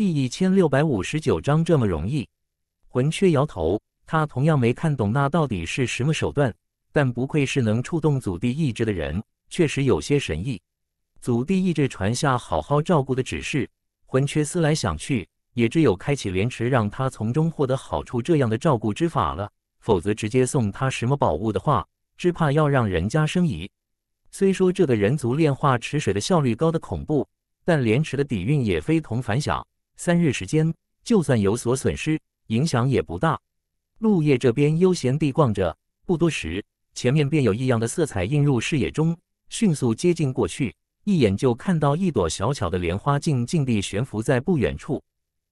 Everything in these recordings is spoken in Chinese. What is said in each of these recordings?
第一千六百五十九章这么容易？魂缺摇头，他同样没看懂那到底是什么手段。但不愧是能触动祖地意志的人，确实有些神意。祖地意志传下好好照顾的指示，魂缺思来想去，也只有开启莲池，让他从中获得好处这样的照顾之法了。否则直接送他什么宝物的话，只怕要让人家生疑。虽说这个人族炼化池水的效率高的恐怖，但莲池的底蕴也非同凡响。三日时间，就算有所损失，影响也不大。陆叶这边悠闲地逛着，不多时，前面便有异样的色彩映入视野中，迅速接近过去，一眼就看到一朵小巧的莲花静静地悬浮在不远处。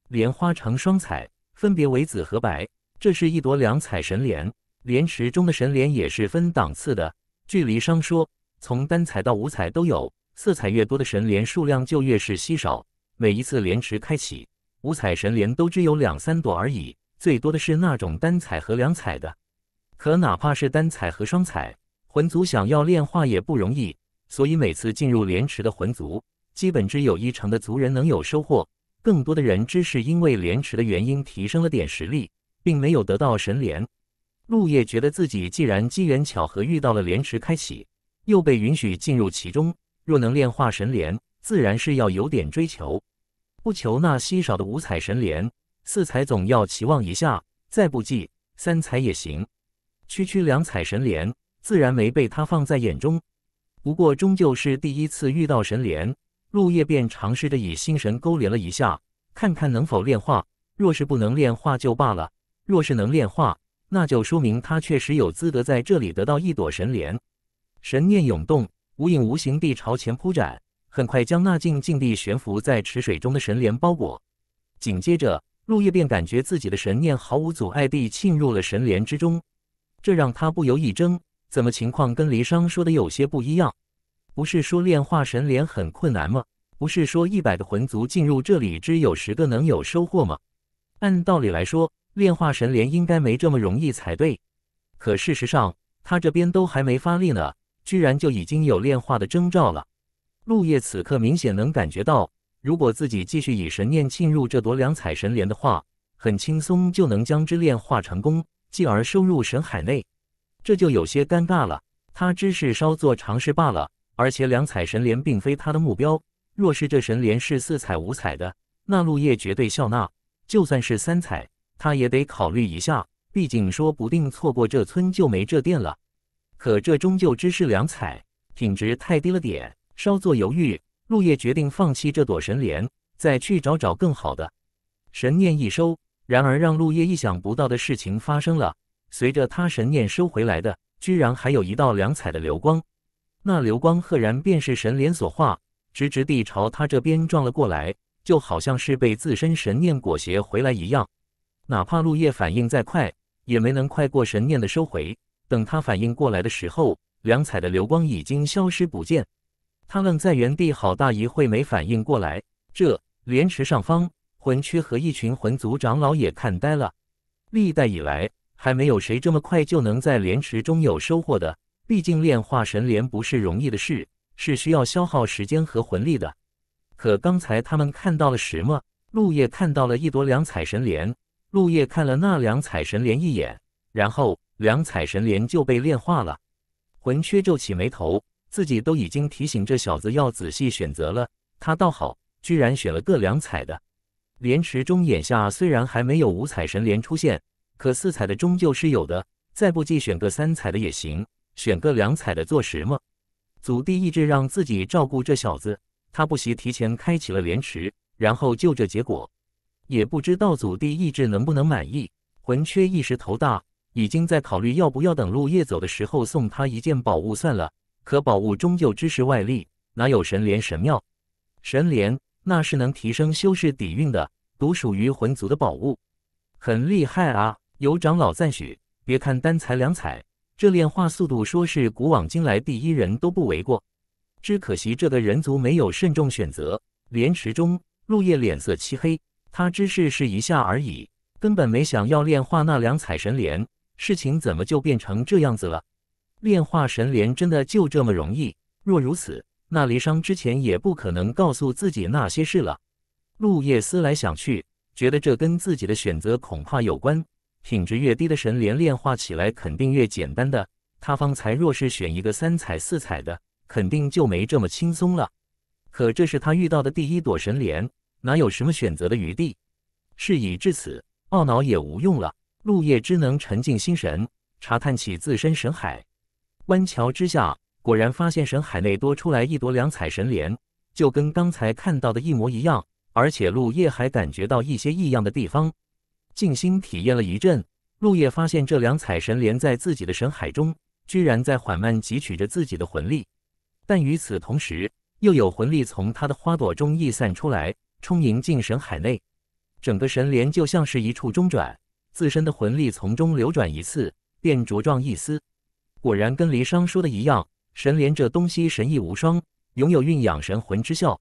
莲花呈双彩，分别为紫和白，这是一朵两彩神莲。莲池中的神莲也是分档次的，距离商说，从单彩到五彩都有，色彩越多的神莲数量就越是稀少。每一次莲池开启，五彩神莲都只有两三朵而已，最多的是那种单彩和两彩的。可哪怕是单彩和双彩，魂族想要炼化也不容易。所以每次进入莲池的魂族，基本只有一成的族人能有收获，更多的人只是因为莲池的原因提升了点实力，并没有得到神莲。陆叶觉得自己既然机缘巧合遇到了莲池开启，又被允许进入其中，若能炼化神莲。自然是要有点追求，不求那稀少的五彩神莲，四彩总要期望一下，再不济三彩也行。区区两彩神莲，自然没被他放在眼中。不过终究是第一次遇到神莲，陆叶便尝试着以心神勾连了一下，看看能否炼化。若是不能炼化就罢了，若是能炼化，那就说明他确实有资格在这里得到一朵神莲。神念涌动，无影无形地朝前铺展。很快将那静静地悬浮在池水中的神莲包裹，紧接着陆叶便感觉自己的神念毫无阻碍地沁入了神莲之中，这让他不由一怔：怎么情况跟离殇说的有些不一样？不是说炼化神莲很困难吗？不是说一百个魂族进入这里只有十个能有收获吗？按道理来说，炼化神莲应该没这么容易才对。可事实上，他这边都还没发力呢，居然就已经有炼化的征兆了。陆叶此刻明显能感觉到，如果自己继续以神念浸入这朵两彩神莲的话，很轻松就能将之炼化成功，继而收入神海内。这就有些尴尬了。他只是稍作尝试罢了，而且两彩神莲并非他的目标。若是这神莲是四彩、五彩的，那陆叶绝对笑纳；就算是三彩，他也得考虑一下。毕竟，说不定错过这村就没这店了。可这终究只是两彩，品质太低了点。稍作犹豫，陆叶决定放弃这朵神莲，再去找找更好的。神念一收，然而让陆叶意想不到的事情发生了。随着他神念收回来的，居然还有一道两彩的流光。那流光赫然便是神莲所化，直直地朝他这边撞了过来，就好像是被自身神念裹挟回来一样。哪怕陆叶反应再快，也没能快过神念的收回。等他反应过来的时候，凉彩的流光已经消失不见。他愣在原地，好大一会没反应过来。这莲池上方，魂缺和一群魂族长老也看呆了。历代以来，还没有谁这么快就能在莲池中有收获的。毕竟炼化神莲不是容易的事，是需要消耗时间和魂力的。可刚才他们看到了什么？陆叶看到了一朵两彩神莲。陆叶看了那两彩神莲一眼，然后两彩神莲就被炼化了。魂缺皱起眉头。自己都已经提醒这小子要仔细选择了，他倒好，居然选了个两彩的。莲池中眼下虽然还没有五彩神莲出现，可四彩的终究是有的，再不济选个三彩的也行，选个两彩的做什么？祖地意志让自己照顾这小子，他不惜提前开启了莲池，然后就这结果，也不知道祖地意志能不能满意。魂缺一时头大，已经在考虑要不要等陆叶走的时候送他一件宝物算了。可宝物终究只是外力，哪有神莲神妙？神莲那是能提升修士底蕴的，独属于魂族的宝物，很厉害啊！有长老赞许。别看单采两采，这炼化速度，说是古往今来第一人都不为过。只可惜这个人族没有慎重选择。莲池中，陆叶脸色漆黑。他只是试一下而已，根本没想要炼化那两彩神莲。事情怎么就变成这样子了？炼化神莲真的就这么容易？若如此，那离殇之前也不可能告诉自己那些事了。陆叶思来想去，觉得这跟自己的选择恐怕有关。品质越低的神莲炼化起来肯定越简单。的他方才若是选一个三彩四彩的，肯定就没这么轻松了。可这是他遇到的第一朵神莲，哪有什么选择的余地？事已至此，懊恼也无用了。陆叶只能沉静心神，查探起自身神海。观桥之下，果然发现神海内多出来一朵两彩神莲，就跟刚才看到的一模一样。而且陆叶还感觉到一些异样的地方。静心体验了一阵，陆叶发现这两彩神莲在自己的神海中，居然在缓慢汲取着自己的魂力。但与此同时，又有魂力从它的花朵中溢散出来，充盈进神海内。整个神莲就像是一处中转，自身的魂力从中流转一次，便茁壮一丝。果然跟离殇说的一样，神莲这东西神异无双，拥有蕴养神魂之效。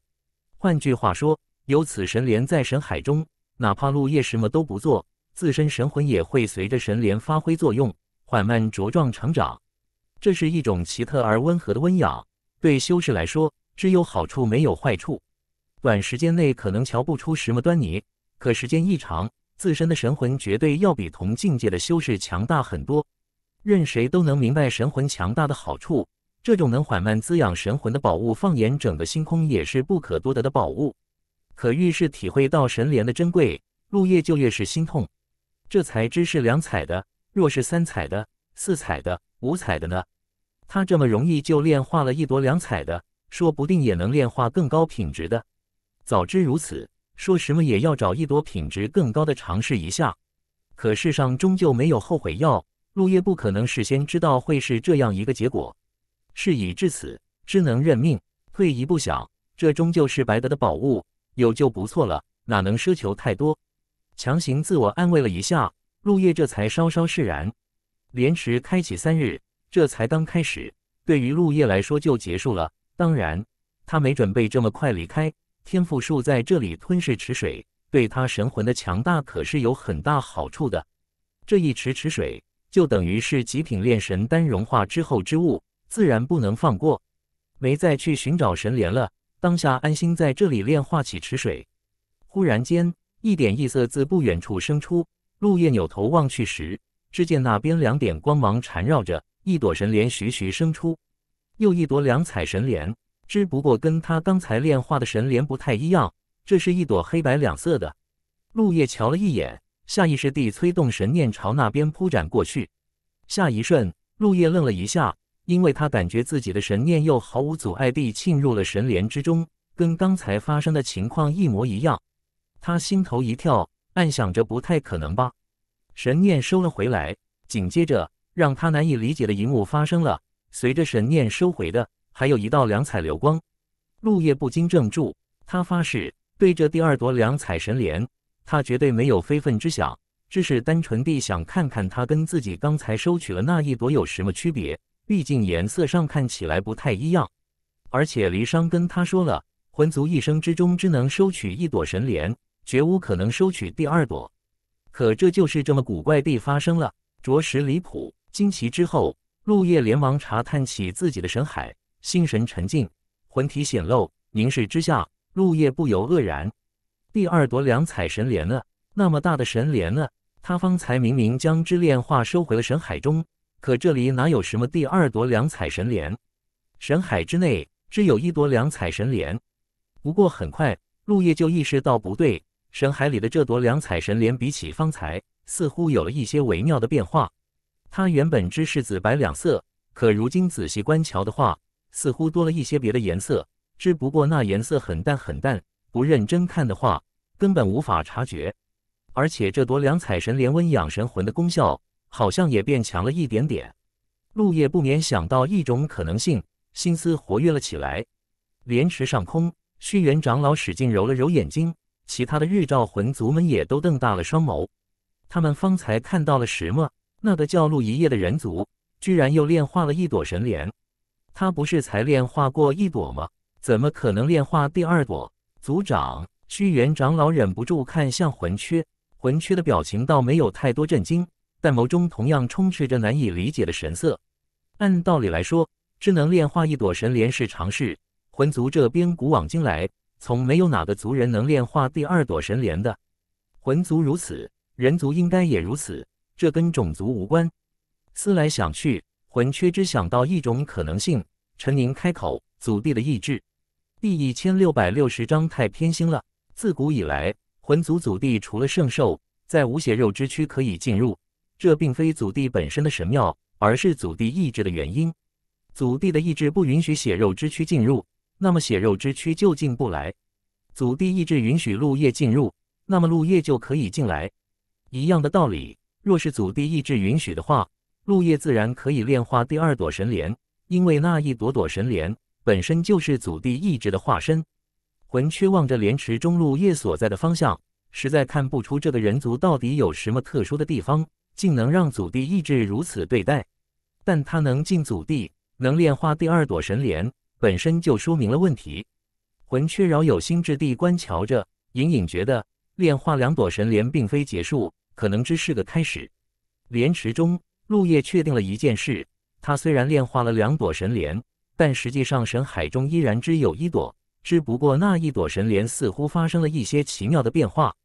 换句话说，有此神莲在神海中，哪怕陆夜什么都不做，自身神魂也会随着神莲发挥作用，缓慢茁壮成长。这是一种奇特而温和的温养，对修士来说只有好处没有坏处。短时间内可能瞧不出什么端倪，可时间一长，自身的神魂绝对要比同境界的修士强大很多。任谁都能明白神魂强大的好处，这种能缓慢滋养神魂的宝物，放眼整个星空也是不可多得的宝物。可越是体会到神莲的珍贵，陆叶就越是心痛。这材质是两彩的，若是三彩的、四彩的、五彩的呢？他这么容易就炼化了一朵两彩的，说不定也能炼化更高品质的。早知如此，说什么也要找一朵品质更高的尝试一下。可世上终究没有后悔药。陆叶不可能事先知道会是这样一个结果。事已至此，只能认命。退一步想，这终究是白得的宝物，有就不错了，哪能奢求太多？强行自我安慰了一下，陆叶这才稍稍释然。莲池开启三日，这才刚开始，对于陆叶来说就结束了。当然，他没准备这么快离开。天赋树在这里吞噬池水，对他神魂的强大可是有很大好处的。这一池池水。就等于是极品炼神丹融化之后之物，自然不能放过。没再去寻找神莲了，当下安心在这里炼化起池水。忽然间，一点异色自不远处生出，陆叶扭头望去时，只见那边两点光芒缠绕着一朵神莲徐徐生出，又一朵两彩神莲。只不过跟他刚才炼化的神莲不太一样，这是一朵黑白两色的。陆叶瞧了一眼。下意识地催动神念朝那边铺展过去，下一瞬，陆叶愣了一下，因为他感觉自己的神念又毫无阻碍地沁入了神莲之中，跟刚才发生的情况一模一样。他心头一跳，暗想着不太可能吧？神念收了回来，紧接着让他难以理解的一幕发生了：随着神念收回的，还有一道两彩流光。陆叶不禁怔住，他发誓对着第二朵两彩神莲。他绝对没有非分之想，只是单纯地想看看他跟自己刚才收取了那一朵有什么区别。毕竟颜色上看起来不太一样，而且离殇跟他说了，魂族一生之中只能收取一朵神莲，绝无可能收取第二朵。可这就是这么古怪地发生了，着实离谱。惊奇之后，陆叶连忙查探起自己的神海，心神沉静，魂体显露，凝视之下，陆叶不由愕然。第二朵两彩神莲呢？那么大的神莲呢？他方才明明将之炼化收回了神海中，可这里哪有什么第二朵两彩神莲？神海之内只有一朵两彩神莲。不过很快，陆叶就意识到不对，神海里的这朵两彩神莲比起方才，似乎有了一些微妙的变化。它原本只是紫白两色，可如今仔细观瞧的话，似乎多了一些别的颜色。只不过那颜色很淡很淡。不认真看的话，根本无法察觉。而且这朵两彩神莲温养神魂的功效，好像也变强了一点点。陆叶不免想到一种可能性，心思活跃了起来。莲池上空，虚元长老使劲揉了揉眼睛，其他的日照魂族们也都瞪大了双眸。他们方才看到了什么？那个叫陆一叶的人族，居然又炼化了一朵神莲。他不是才炼化过一朵吗？怎么可能炼化第二朵？族长屈原长老忍不住看向魂缺，魂缺的表情倒没有太多震惊，但眸中同样充斥着难以理解的神色。按道理来说，只能炼化一朵神莲是常事，魂族这边古往今来，从没有哪个族人能炼化第二朵神莲的。魂族如此，人族应该也如此，这跟种族无关。思来想去，魂缺只想到一种可能性。陈宁开口：“祖地的意志。”第一千六百六十章太偏心了。自古以来，魂族祖地除了圣兽，在无血肉之躯可以进入。这并非祖地本身的神庙，而是祖地意志的原因。祖地的意志不允许血肉之躯进入，那么血肉之躯就进不来。祖地意志允许陆叶进入，那么陆叶就可以进来。一样的道理，若是祖地意志允许的话，陆叶自然可以炼化第二朵神莲，因为那一朵朵神莲。本身就是祖地意志的化身，魂缺望着莲池中陆叶所在的方向，实在看不出这个人族到底有什么特殊的地方，竟能让祖地意志如此对待。但他能进祖地，能炼化第二朵神莲，本身就说明了问题。魂缺饶有兴致地观瞧着，隐隐觉得炼化两朵神莲并非结束，可能只是个开始。莲池中，陆叶确定了一件事：他虽然炼化了两朵神莲。但实际上，神海中依然只有一朵，只不过那一朵神莲似乎发生了一些奇妙的变化。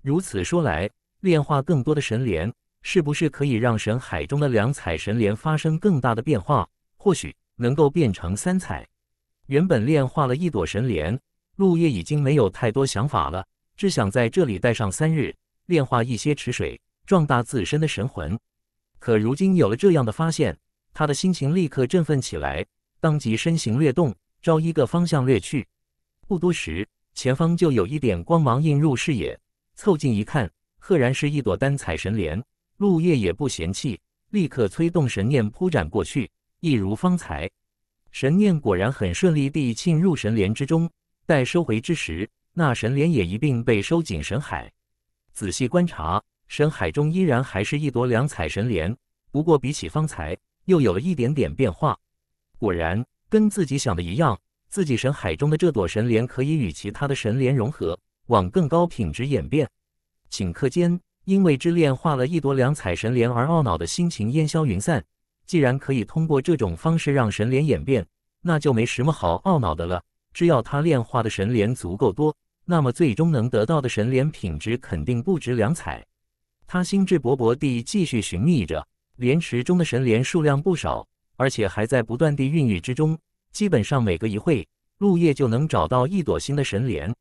如此说来，炼化更多的神莲，是不是可以让神海中的两彩神莲发生更大的变化？或许能够变成三彩。原本炼化了一朵神莲，陆叶已经没有太多想法了，只想在这里待上三日，炼化一些池水，壮大自身的神魂。可如今有了这样的发现，他的心情立刻振奋起来。当即身形略动，朝一个方向掠去。不多时，前方就有一点光芒映入视野。凑近一看，赫然是一朵丹彩神莲。陆叶也不嫌弃，立刻催动神念铺展过去，一如方才。神念果然很顺利地沁入神莲之中。待收回之时，那神莲也一并被收进神海。仔细观察，神海中依然还是一朵两彩神莲，不过比起方才，又有了一点点变化。果然跟自己想的一样，自己神海中的这朵神莲可以与其他的神莲融合，往更高品质演变。顷刻间，因为之炼化了一朵两彩神莲而懊恼的心情烟消云散。既然可以通过这种方式让神莲演变，那就没什么好懊恼的了。只要他炼化的神莲足够多，那么最终能得到的神莲品质肯定不止两彩。他兴致勃勃地继续寻觅着，莲池中的神莲数量不少。而且还在不断地孕育之中，基本上每隔一会，陆叶就能找到一朵新的神莲。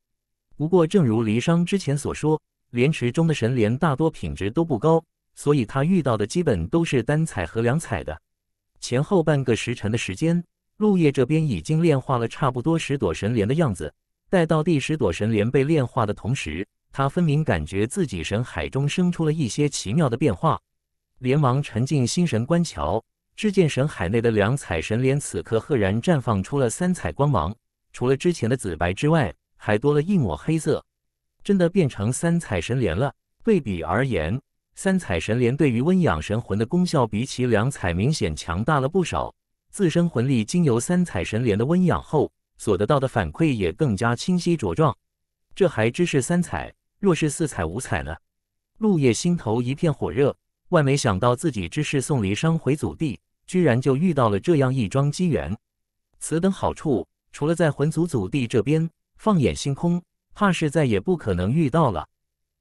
不过，正如离殇之前所说，莲池中的神莲大多品质都不高，所以他遇到的基本都是单彩和两彩的。前后半个时辰的时间，陆叶这边已经炼化了差不多十朵神莲的样子。待到第十朵神莲被炼化的同时，他分明感觉自己神海中生出了一些奇妙的变化，连忙沉浸心神观瞧。至剑神海内的两彩神莲，此刻赫然绽放出了三彩光芒，除了之前的紫白之外，还多了一抹黑色，真的变成三彩神莲了。对比而言，三彩神莲对于温养神魂的功效，比起两彩明显强大了不少。自身魂力经由三彩神莲的温养后，所得到的反馈也更加清晰茁壮。这还只是三彩，若是四彩、五彩呢？陆叶心头一片火热，万没想到自己只是送离殇回祖地。居然就遇到了这样一桩机缘，此等好处，除了在魂族祖地这边，放眼星空，怕是再也不可能遇到了。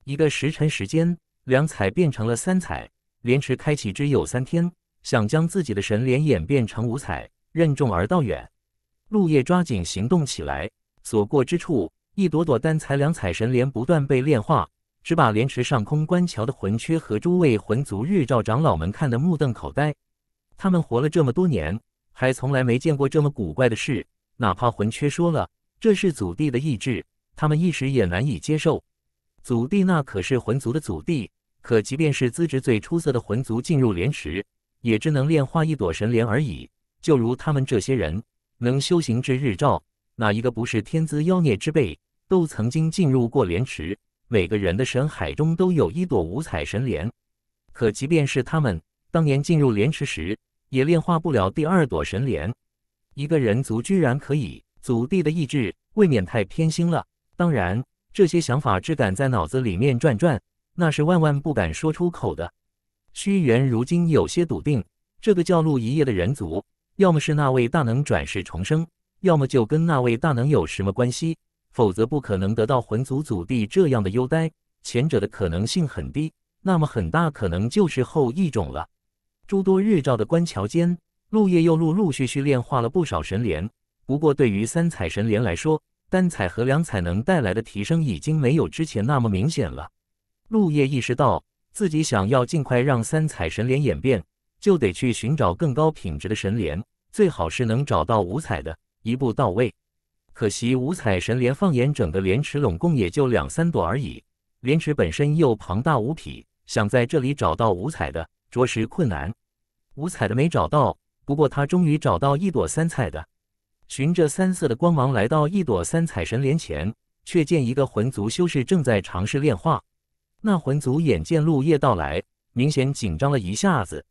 一个时辰时间，两彩变成了三彩莲池开启只有三天，想将自己的神莲演变成五彩，任重而道远。陆叶抓紧行动起来，所过之处，一朵朵单彩、两彩神莲不断被炼化，只把莲池上空观瞧的魂缺和诸位魂族日照长老们看得目瞪口呆。他们活了这么多年，还从来没见过这么古怪的事。哪怕魂缺说了这是祖地的意志，他们一时也难以接受。祖地那可是魂族的祖地，可即便是资质最出色的魂族进入莲池，也只能炼化一朵神莲而已。就如他们这些人能修行至日照，哪一个不是天资妖孽之辈？都曾经进入过莲池，每个人的神海中都有一朵五彩神莲。可即便是他们。当年进入莲池时，也炼化不了第二朵神莲。一个人族居然可以祖地的意志，未免太偏心了。当然，这些想法只敢在脑子里面转转，那是万万不敢说出口的。屈原如今有些笃定，这个叫陆一叶的人族，要么是那位大能转世重生，要么就跟那位大能有什么关系，否则不可能得到魂族祖地这样的优待。前者的可能性很低，那么很大可能就是后一种了。诸多日照的观桥间，陆叶又陆陆续续炼化了不少神莲。不过，对于三彩神莲来说，单彩和两彩能带来的提升已经没有之前那么明显了。陆叶意识到，自己想要尽快让三彩神莲演变，就得去寻找更高品质的神莲，最好是能找到五彩的，一步到位。可惜，五彩神莲放眼整个莲池，拢共也就两三朵而已。莲池本身又庞大无匹，想在这里找到五彩的。着实困难，五彩的没找到，不过他终于找到一朵三彩的，循着三色的光芒来到一朵三彩神莲前，却见一个魂族修士正在尝试炼化。那魂族眼见陆夜到来，明显紧张了一下子，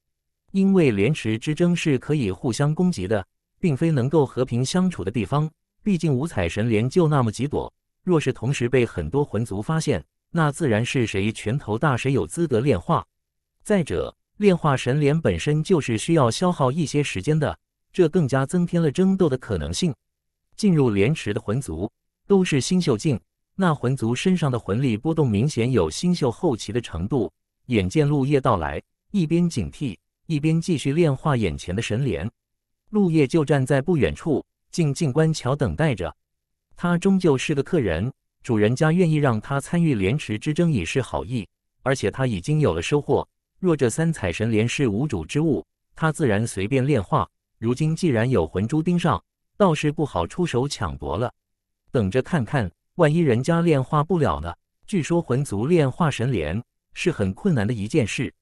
因为莲池之争是可以互相攻击的，并非能够和平相处的地方。毕竟五彩神莲就那么几朵，若是同时被很多魂族发现，那自然是谁拳头大谁有资格炼化。再者。炼化神莲本身就是需要消耗一些时间的，这更加增添了争斗的可能性。进入莲池的魂族都是星宿境，那魂族身上的魂力波动明显有星宿后期的程度。眼见陆叶到来，一边警惕，一边继续炼化眼前的神莲。陆叶就站在不远处，静静观瞧，等待着。他终究是个客人，主人家愿意让他参与莲池之争已是好意，而且他已经有了收获。若这三彩神莲是无主之物，他自然随便炼化。如今既然有魂珠盯上，倒是不好出手抢夺了。等着看看，万一人家炼化不了呢？据说魂族炼化神莲是很困难的一件事，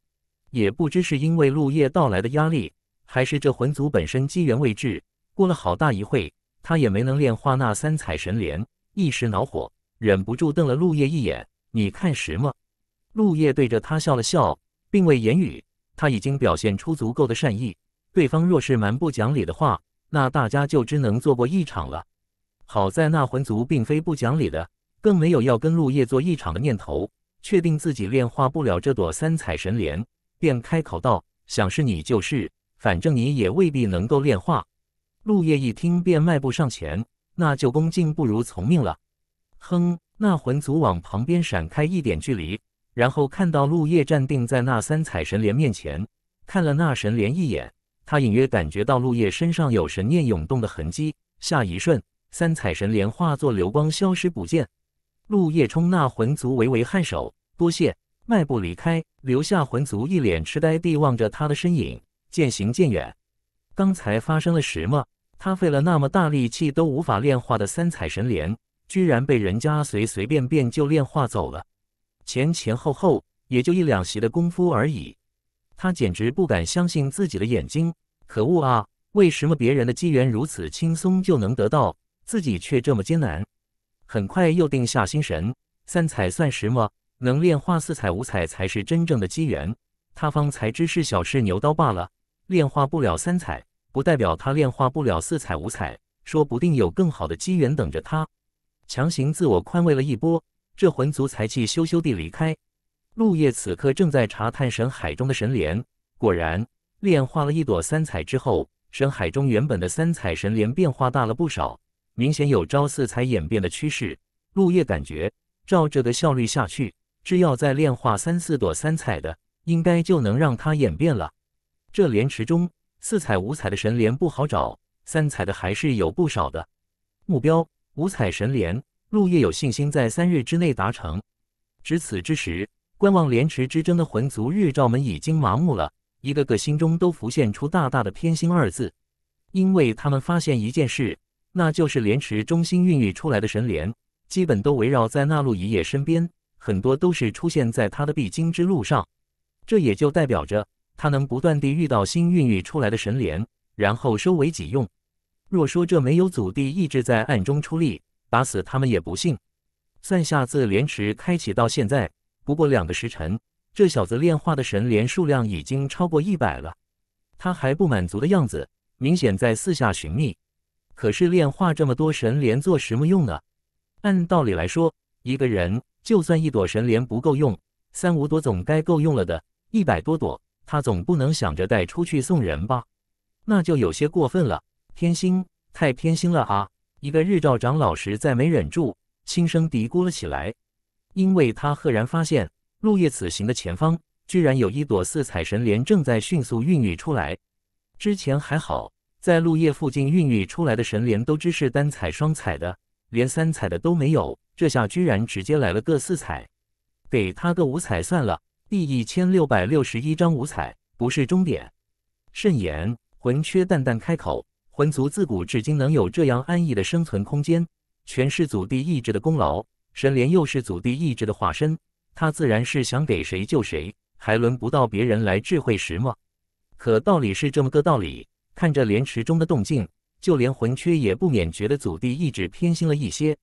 也不知是因为陆夜到来的压力，还是这魂族本身机缘未至。过了好大一会，他也没能炼化那三彩神莲，一时恼火，忍不住瞪了陆夜一眼：“你看什么？”陆夜对着他笑了笑。并未言语，他已经表现出足够的善意。对方若是蛮不讲理的话，那大家就只能做过一场了。好在那魂族并非不讲理的，更没有要跟陆叶做一场的念头。确定自己炼化不了这朵三彩神莲，便开口道：“想是你就是，反正你也未必能够炼化。”陆叶一听，便迈步上前：“那就恭敬不如从命了。”哼！那魂族往旁边闪开一点距离。然后看到陆叶站定在那三彩神莲面前，看了那神莲一眼，他隐约感觉到陆叶身上有神念涌动的痕迹。下一瞬，三彩神莲化作流光消失不见。陆叶冲那魂族微微颔首：“多谢。”迈步离开，留下魂族一脸痴呆地望着他的身影渐行渐远。刚才发生了什么？他费了那么大力气都无法炼化的三彩神莲，居然被人家随随便便就炼化走了！前前后后也就一两席的功夫而已，他简直不敢相信自己的眼睛。可恶啊！为什么别人的机缘如此轻松就能得到，自己却这么艰难？很快又定下心神。三彩算什么？能炼化四彩、五彩才是真正的机缘。他方才知是小试牛刀罢了。炼化不了三彩，不代表他炼化不了四彩、五彩。说不定有更好的机缘等着他。强行自我宽慰了一波。这魂族才气羞羞地离开。陆叶此刻正在查探神海中的神莲，果然炼化了一朵三彩之后，神海中原本的三彩神莲变化大了不少，明显有朝四彩演变的趋势。陆叶感觉，照这个效率下去，只要再炼化三四朵三彩的，应该就能让它演变了。这莲池中四彩、五彩的神莲不好找，三彩的还是有不少的。目标五彩神莲。陆叶有信心在三日之内达成。至此之时，观望莲池之争的魂族日照们已经麻木了，一个个心中都浮现出“大大的偏心”二字，因为他们发现一件事，那就是莲池中心孕育出来的神莲，基本都围绕在那陆一叶身边，很多都是出现在他的必经之路上。这也就代表着他能不断地遇到新孕育出来的神莲，然后收为己用。若说这没有祖地意志在暗中出力，打死他们也不信。算下自莲池开启到现在不过两个时辰，这小子炼化的神莲数量已经超过一百了。他还不满足的样子，明显在四下寻觅。可是炼化这么多神莲做什么用呢？按道理来说，一个人就算一朵神莲不够用，三五朵总该够用了的。一百多朵，他总不能想着带出去送人吧？那就有些过分了，偏心，太偏心了啊！一个日照长老实在没忍住，轻声嘀咕了起来，因为他赫然发现陆叶此行的前方，居然有一朵四彩神莲正在迅速孕育出来。之前还好，在陆叶附近孕育出来的神莲都只是单彩、双彩的，连三彩的都没有，这下居然直接来了个四彩，给他个五彩算了。第一千六百六十一章五彩不是终点。慎言魂缺淡淡开口。魂族自古至今能有这样安逸的生存空间，全是祖地意志的功劳。神莲又是祖地意志的化身，他自然是想给谁就谁，还轮不到别人来智慧石吗？可道理是这么个道理。看着莲池中的动静，就连魂缺也不免觉得祖地意志偏心了一些。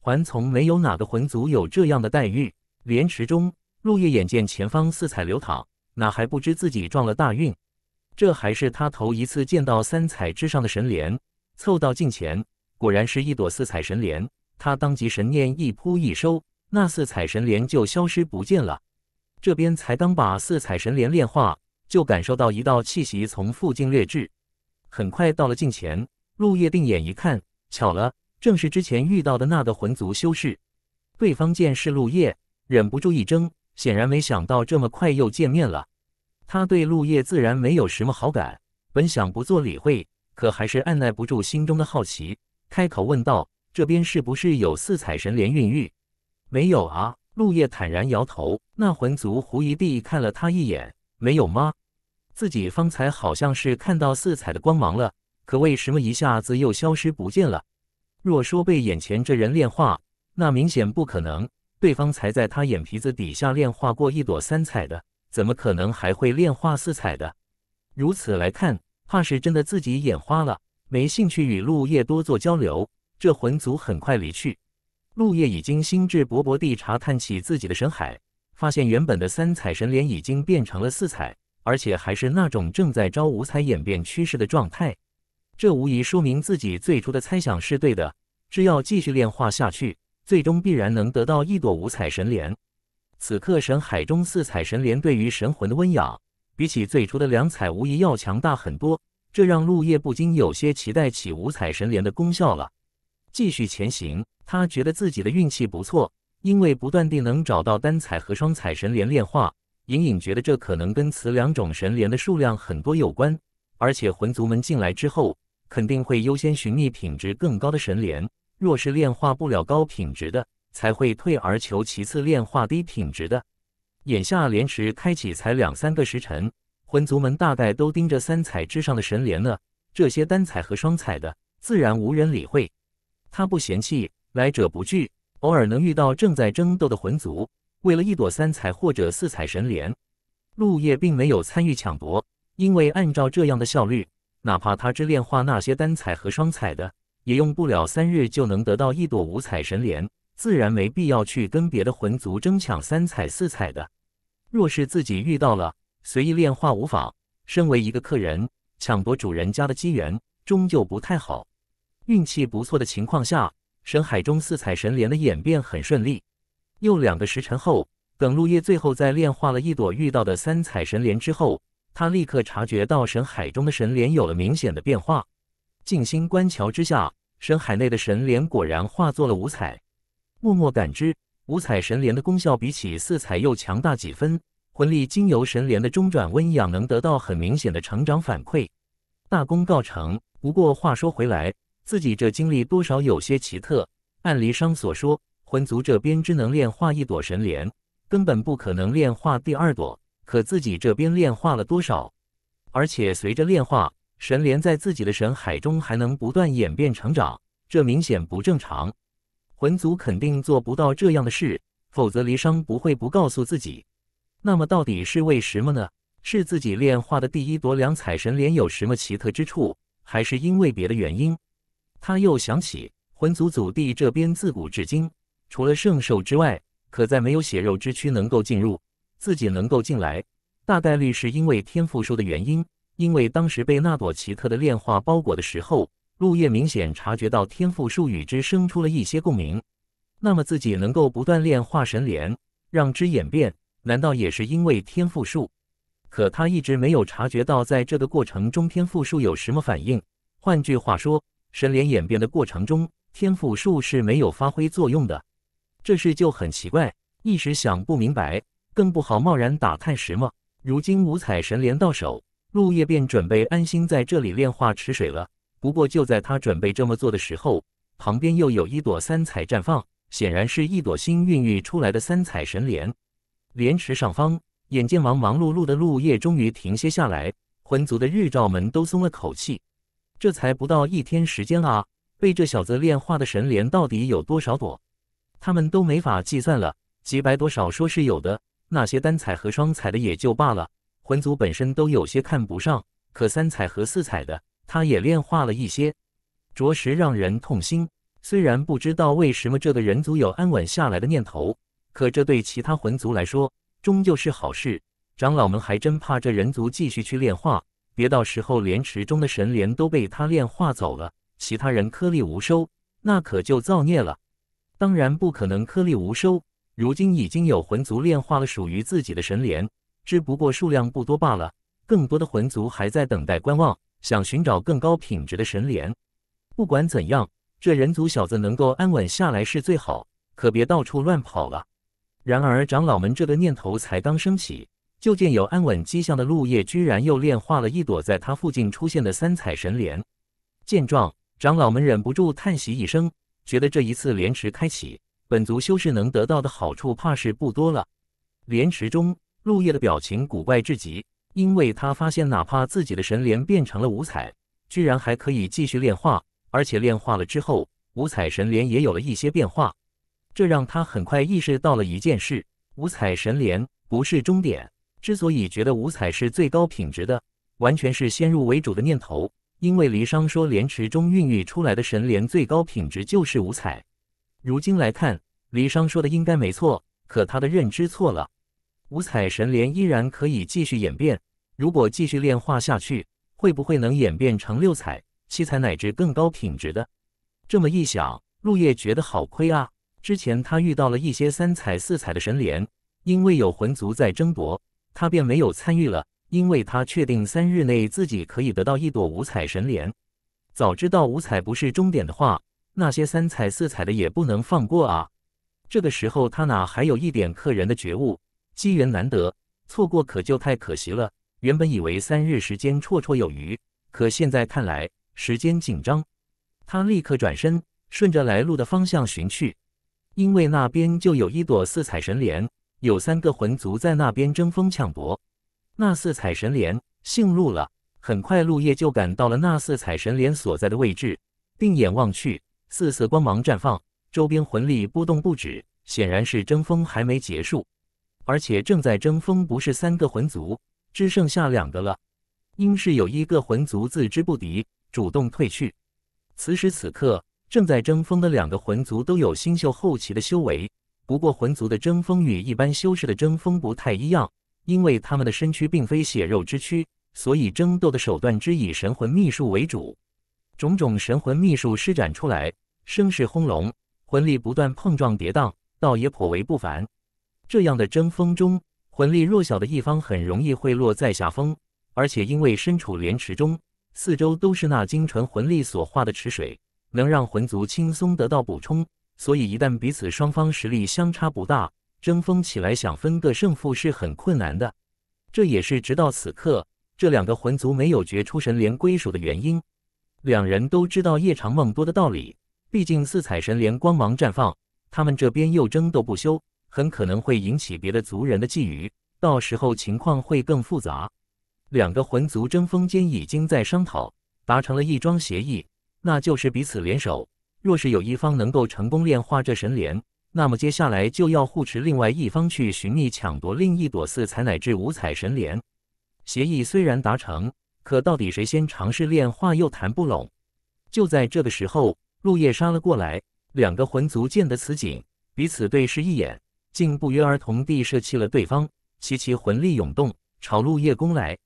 还从没有哪个魂族有这样的待遇。莲池中，陆叶眼见前方四彩流淌，哪还不知自己撞了大运？这还是他头一次见到三彩之上的神莲，凑到近前，果然是一朵四彩神莲。他当即神念一扑一收，那四彩神莲就消失不见了。这边才刚把四彩神莲炼化，就感受到一道气息从附近掠至，很快到了近前。陆叶定眼一看，巧了，正是之前遇到的那个魂族修士。对方见是陆叶，忍不住一怔，显然没想到这么快又见面了。他对陆叶自然没有什么好感，本想不做理会，可还是按耐不住心中的好奇，开口问道：“这边是不是有四彩神莲孕育？”“没有啊。”陆叶坦然摇头。那魂族狐疑地看了他一眼：“没有吗？自己方才好像是看到四彩的光芒了，可为什么一下子又消失不见了？若说被眼前这人炼化，那明显不可能。对方才在他眼皮子底下炼化过一朵三彩的。”怎么可能还会炼化四彩的？如此来看，怕是真的自己眼花了。没兴趣与陆叶多做交流，这魂族很快离去。陆叶已经兴致勃勃地查探起自己的神海，发现原本的三彩神莲已经变成了四彩，而且还是那种正在招五彩演变趋势的状态。这无疑说明自己最初的猜想是对的，只要继续炼化下去，最终必然能得到一朵五彩神莲。此刻神海中四彩神莲对于神魂的温养，比起最初的两彩无疑要强大很多。这让陆叶不禁有些期待起五彩神莲的功效了。继续前行，他觉得自己的运气不错，因为不断地能找到单彩和双彩神莲炼化，隐隐觉得这可能跟此两种神莲的数量很多有关。而且魂族们进来之后，肯定会优先寻觅品质更高的神莲，若是炼化不了高品质的。才会退而求其次炼化低品质的。眼下莲池开启才两三个时辰，魂族们大概都盯着三彩之上的神莲了。这些单彩和双彩的自然无人理会。他不嫌弃，来者不拒。偶尔能遇到正在争斗的魂族，为了一朵三彩或者四彩神莲，陆叶并没有参与抢夺，因为按照这样的效率，哪怕他只炼化那些单彩和双彩的，也用不了三日就能得到一朵五彩神莲。自然没必要去跟别的魂族争抢三彩四彩的。若是自己遇到了，随意炼化无妨。身为一个客人，抢夺主人家的机缘，终究不太好。运气不错的情况下，神海中四彩神莲的演变很顺利。又两个时辰后，等陆叶最后在炼化了一朵遇到的三彩神莲之后，他立刻察觉到神海中的神莲有了明显的变化。静心观瞧之下，神海内的神莲果然化作了五彩。默默感知五彩神莲的功效，比起四彩又强大几分。魂力经由神莲的中转温养，能得到很明显的成长反馈，大功告成。不过话说回来，自己这经历多少有些奇特。按离殇所说，魂族这边只能炼化一朵神莲，根本不可能炼化第二朵。可自己这边炼化了多少？而且随着炼化，神莲在自己的神海中还能不断演变成长，这明显不正常。魂族肯定做不到这样的事，否则离殇不会不告诉自己。那么到底是为什么呢？是自己炼化的第一朵两彩神莲有什么奇特之处，还是因为别的原因？他又想起魂族祖地这边自古至今，除了圣兽之外，可在没有血肉之躯能够进入，自己能够进来，大概率是因为天赋树的原因。因为当时被那朵奇特的炼化包裹的时候。陆叶明显察觉到天赋树与之生出了一些共鸣，那么自己能够不断炼化神莲，让之演变，难道也是因为天赋树？可他一直没有察觉到，在这个过程中天赋树有什么反应。换句话说，神莲演变的过程中，天赋树是没有发挥作用的，这事就很奇怪，一时想不明白，更不好贸然打探什么。如今五彩神莲到手，陆叶便准备安心在这里炼化池水了。不过就在他准备这么做的时候，旁边又有一朵三彩绽放，显然是一朵新孕育出来的三彩神莲。莲池上方，眼见忙忙碌碌的陆叶终于停歇下来，魂族的日照们都松了口气。这才不到一天时间啊，被这小子炼化的神莲到底有多少朵？他们都没法计算了。几百多少说是有的，那些单彩和双彩的也就罢了，魂族本身都有些看不上，可三彩和四彩的。他也炼化了一些，着实让人痛心。虽然不知道为什么这个人族有安稳下来的念头，可这对其他魂族来说终究是好事。长老们还真怕这人族继续去炼化，别到时候连池中的神莲都被他炼化走了，其他人颗粒无收，那可就造孽了。当然不可能颗粒无收，如今已经有魂族炼化了属于自己的神莲，只不过数量不多罢了。更多的魂族还在等待观望。想寻找更高品质的神莲，不管怎样，这人族小子能够安稳下来是最好，可别到处乱跑了。然而，长老们这个念头才刚升起，就见有安稳迹象的陆叶居然又炼化了一朵在他附近出现的三彩神莲。见状，长老们忍不住叹息一声，觉得这一次莲池开启，本族修士能得到的好处怕是不多了。莲池中，陆叶的表情古怪至极。因为他发现，哪怕自己的神莲变成了五彩，居然还可以继续炼化，而且炼化了之后，五彩神莲也有了一些变化。这让他很快意识到了一件事：五彩神莲不是终点。之所以觉得五彩是最高品质的，完全是先入为主的念头。因为离殇说，莲池中孕育出来的神莲最高品质就是五彩。如今来看，离殇说的应该没错，可他的认知错了。五彩神莲依然可以继续演变，如果继续炼化下去，会不会能演变成六彩、七彩乃至更高品质的？这么一想，陆叶觉得好亏啊！之前他遇到了一些三彩、四彩的神莲，因为有魂族在争夺，他便没有参与了，因为他确定三日内自己可以得到一朵五彩神莲。早知道五彩不是终点的话，那些三彩、四彩的也不能放过啊！这个时候，他哪还有一点客人的觉悟？机缘难得，错过可就太可惜了。原本以为三日时间绰绰有余，可现在看来时间紧张。他立刻转身，顺着来路的方向寻去，因为那边就有一朵四彩神莲，有三个魂族在那边争锋抢夺。那四彩神莲，姓陆了。很快，陆叶就赶到了那四彩神莲所在的位置，定眼望去，四色光芒绽放，周边魂力波动不止，显然是争锋还没结束。而且正在争锋，不是三个魂族，只剩下两个了。应是有一个魂族自知不敌，主动退去。此时此刻，正在争锋的两个魂族都有星宿后期的修为。不过魂族的争锋与一般修士的争锋不太一样，因为他们的身躯并非血肉之躯，所以争斗的手段之以神魂秘术为主。种种神魂秘术施展出来，声势轰隆，魂力不断碰撞跌宕，倒也颇为不凡。这样的争锋中，魂力弱小的一方很容易会落在下风，而且因为身处莲池中，四周都是那精纯魂力所化的池水，能让魂族轻松得到补充。所以一旦彼此双方实力相差不大，争锋起来想分个胜负是很困难的。这也是直到此刻这两个魂族没有决出神莲归属的原因。两人都知道夜长梦多的道理，毕竟四彩神莲光芒绽放，他们这边又争斗不休。很可能会引起别的族人的觊觎，到时候情况会更复杂。两个魂族争锋间已经在商讨，达成了一桩协议，那就是彼此联手。若是有一方能够成功炼化这神莲，那么接下来就要护持另外一方去寻觅抢夺另一朵四彩乃至五彩神莲。协议虽然达成，可到底谁先尝试炼化又谈不拢。就在这个时候，陆叶杀了过来。两个魂族见得此景，彼此对视一眼。竟不约而同地舍弃了对方，齐齐魂力涌动，朝陆叶攻来，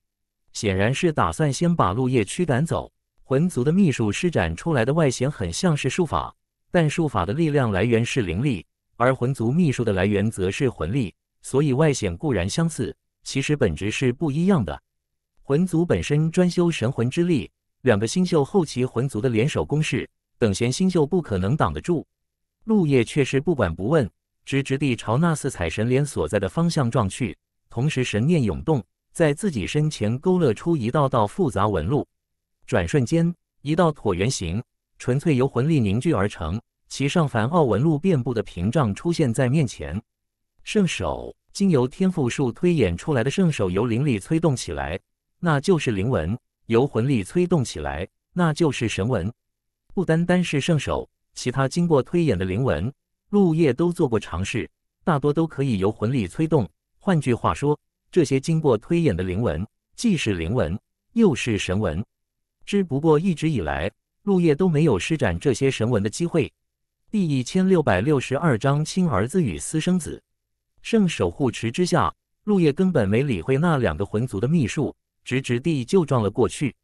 显然是打算先把陆叶驱赶走。魂族的秘术施展出来的外显很像是术法，但术法的力量来源是灵力，而魂族秘术的来源则是魂力，所以外显固然相似，其实本质是不一样的。魂族本身专修神魂之力，两个星宿后期魂族的联手攻势，等闲星宿不可能挡得住。陆叶却是不管不问。直直地朝那四彩神莲所在的方向撞去，同时神念涌动，在自己身前勾勒出一道道复杂纹路。转瞬间，一道椭圆形、纯粹由魂力凝聚而成、其上凡奥纹路遍布的屏障出现在面前。圣手经由天赋术推演出来的圣手由灵力催动起来，那就是灵纹；由魂力催动起来，那就是神纹。不单单是圣手，其他经过推演的灵纹。陆叶都做过尝试，大多都可以由魂力催动。换句话说，这些经过推演的灵纹，既是灵纹，又是神纹。只不过一直以来，陆叶都没有施展这些神纹的机会。第一千六百六十二章亲儿子与私生子。圣守护池之下，陆叶根本没理会那两个魂族的秘术，直直地就撞了过去。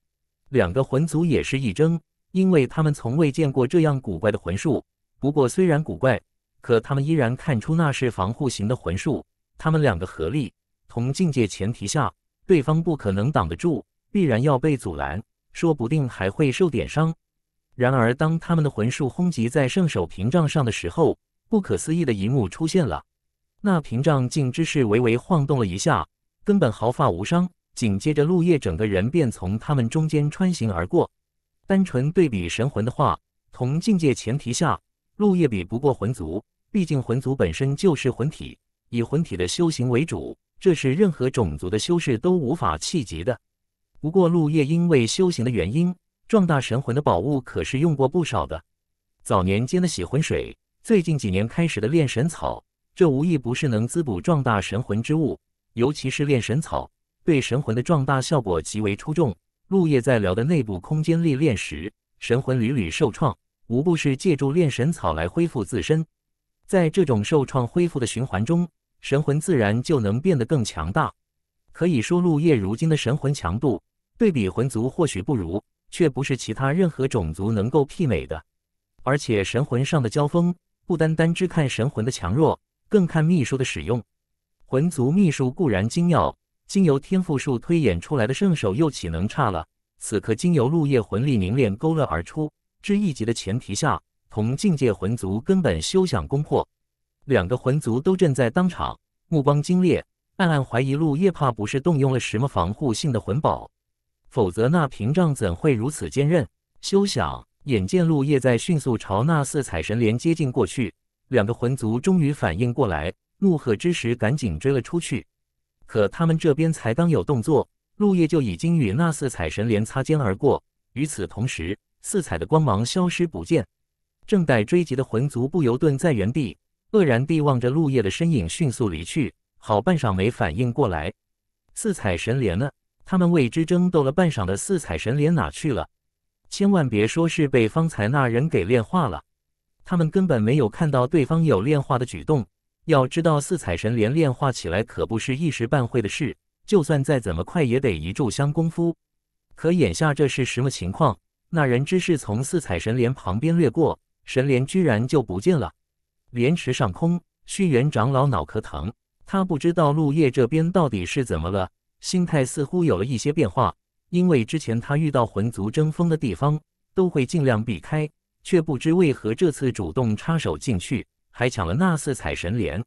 两个魂族也是一怔，因为他们从未见过这样古怪的魂术。不过虽然古怪，可他们依然看出那是防护型的魂术，他们两个合力，同境界前提下，对方不可能挡得住，必然要被阻拦，说不定还会受点伤。然而，当他们的魂术轰击在圣手屏障上的时候，不可思议的一幕出现了，那屏障竟只是微微晃动了一下，根本毫发无伤。紧接着，陆叶整个人便从他们中间穿行而过。单纯对比神魂的话，同境界前提下，陆叶比不过魂族。毕竟魂族本身就是魂体，以魂体的修行为主，这是任何种族的修士都无法企及的。不过，陆叶因为修行的原因，壮大神魂的宝物可是用过不少的。早年间的洗魂水，最近几年开始的炼神草，这无一不是能滋补壮大神魂之物。尤其是炼神草，对神魂的壮大效果极为出众。陆叶在聊的内部空间历练时，神魂屡屡受创，无不是借助炼神草来恢复自身。在这种受创恢复的循环中，神魂自然就能变得更强大。可以说，陆叶如今的神魂强度，对比魂族或许不如，却不是其他任何种族能够媲美的。而且，神魂上的交锋，不单单只看神魂的强弱，更看秘术的使用。魂族秘术固然精妙，经由天赋术推演出来的圣手又岂能差了？此刻，经由陆叶魂力凝练勾勒而出，至一级的前提下。同境界魂族根本休想攻破，两个魂族都正在当场，目光惊烈，暗暗怀疑陆叶怕不是动用了什么防护性的魂宝，否则那屏障怎会如此坚韧？休想！眼见陆叶在迅速朝那四彩神莲接近过去，两个魂族终于反应过来，怒喝之时赶紧追了出去。可他们这边才刚有动作，陆叶就已经与那四彩神莲擦肩而过。与此同时，四彩的光芒消失不见。正待追击的魂族不由顿在原地，愕然地望着陆夜的身影迅速离去，好半晌没反应过来。四彩神莲呢？他们为之争斗了半晌的四彩神莲哪去了？千万别说是被方才那人给炼化了，他们根本没有看到对方有炼化的举动。要知道，四彩神莲炼化起来可不是一时半会的事，就算再怎么快也得一炷香功夫。可眼下这是什么情况？那人只是从四彩神莲旁边掠过。神莲居然就不见了！莲池上空，虚元长老脑壳疼。他不知道陆叶这边到底是怎么了，心态似乎有了一些变化。因为之前他遇到魂族争锋的地方，都会尽量避开，却不知为何这次主动插手进去，还抢了那四彩神莲。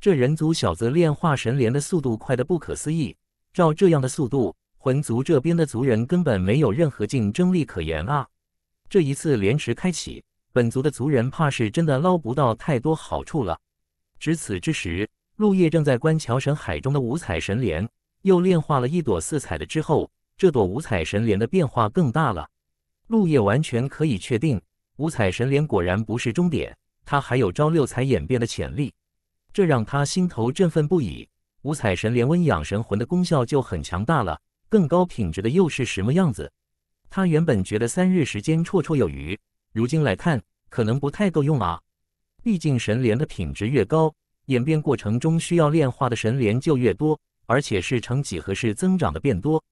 这人族小子炼化神莲的速度快得不可思议，照这样的速度，魂族这边的族人根本没有任何竞争力可言啊！这一次莲池开启。本族的族人怕是真的捞不到太多好处了。值此之时，陆叶正在观瞧神海中的五彩神莲，又炼化了一朵四彩的之后，这朵五彩神莲的变化更大了。陆叶完全可以确定，五彩神莲果然不是终点，它还有招六彩演变的潜力，这让他心头振奋不已。五彩神莲温养神魂的功效就很强大了，更高品质的又是什么样子？他原本觉得三日时间绰绰有余，如今来看。可能不太够用啊，毕竟神莲的品质越高，演变过程中需要炼化的神莲就越多，而且是呈几何式增长的变多。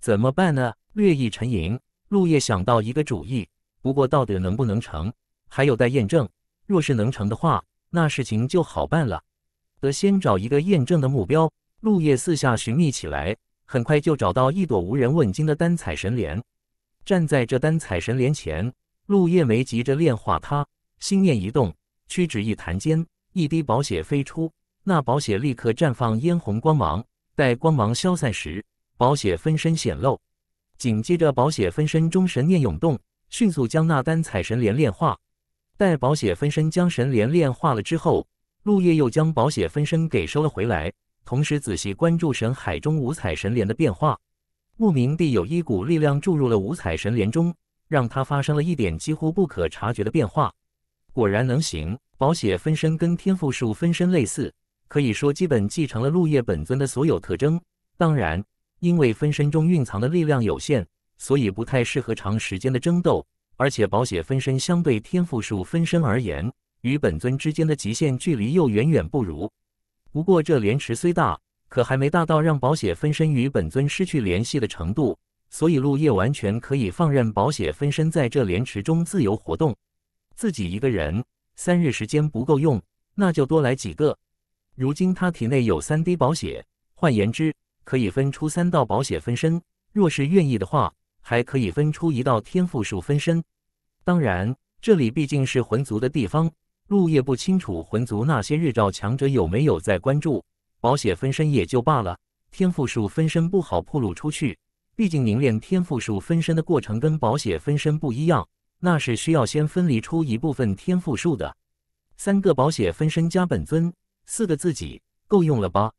怎么办呢？略一沉吟，陆叶想到一个主意，不过到底能不能成，还有待验证。若是能成的话，那事情就好办了，得先找一个验证的目标。陆叶四下寻觅起来，很快就找到一朵无人问津的丹彩神莲。站在这丹彩神莲前。陆叶没急着炼化它，心念一动，屈指一弹间，一滴宝血飞出。那宝血立刻绽放嫣红光芒，待光芒消散时，宝血分身显露。紧接着，宝血分身中神念涌动，迅速将那丹彩神莲炼化。待宝血分身将神莲炼化了之后，陆叶又将宝血分身给收了回来，同时仔细关注神海中五彩神莲的变化。莫名地有一股力量注入了五彩神莲中。让他发生了一点几乎不可察觉的变化，果然能行。宝血分身跟天赋树分身类似，可以说基本继承了陆叶本尊的所有特征。当然，因为分身中蕴藏的力量有限，所以不太适合长时间的争斗。而且，宝血分身相对天赋树分身而言，与本尊之间的极限距离又远远不如。不过，这莲池虽大，可还没大到让宝血分身与本尊失去联系的程度。所以，陆叶完全可以放任宝血分身在这莲池中自由活动。自己一个人三日时间不够用，那就多来几个。如今他体内有三滴宝血，换言之，可以分出三道宝血分身。若是愿意的话，还可以分出一道天赋树分身。当然，这里毕竟是魂族的地方，陆叶不清楚魂族那些日照强者有没有在关注宝血分身也就罢了，天赋树分身不好暴露出去。毕竟凝练天赋术分身的过程跟保血分身不一样，那是需要先分离出一部分天赋术的。三个保血分身加本尊，四个自己够用了吧？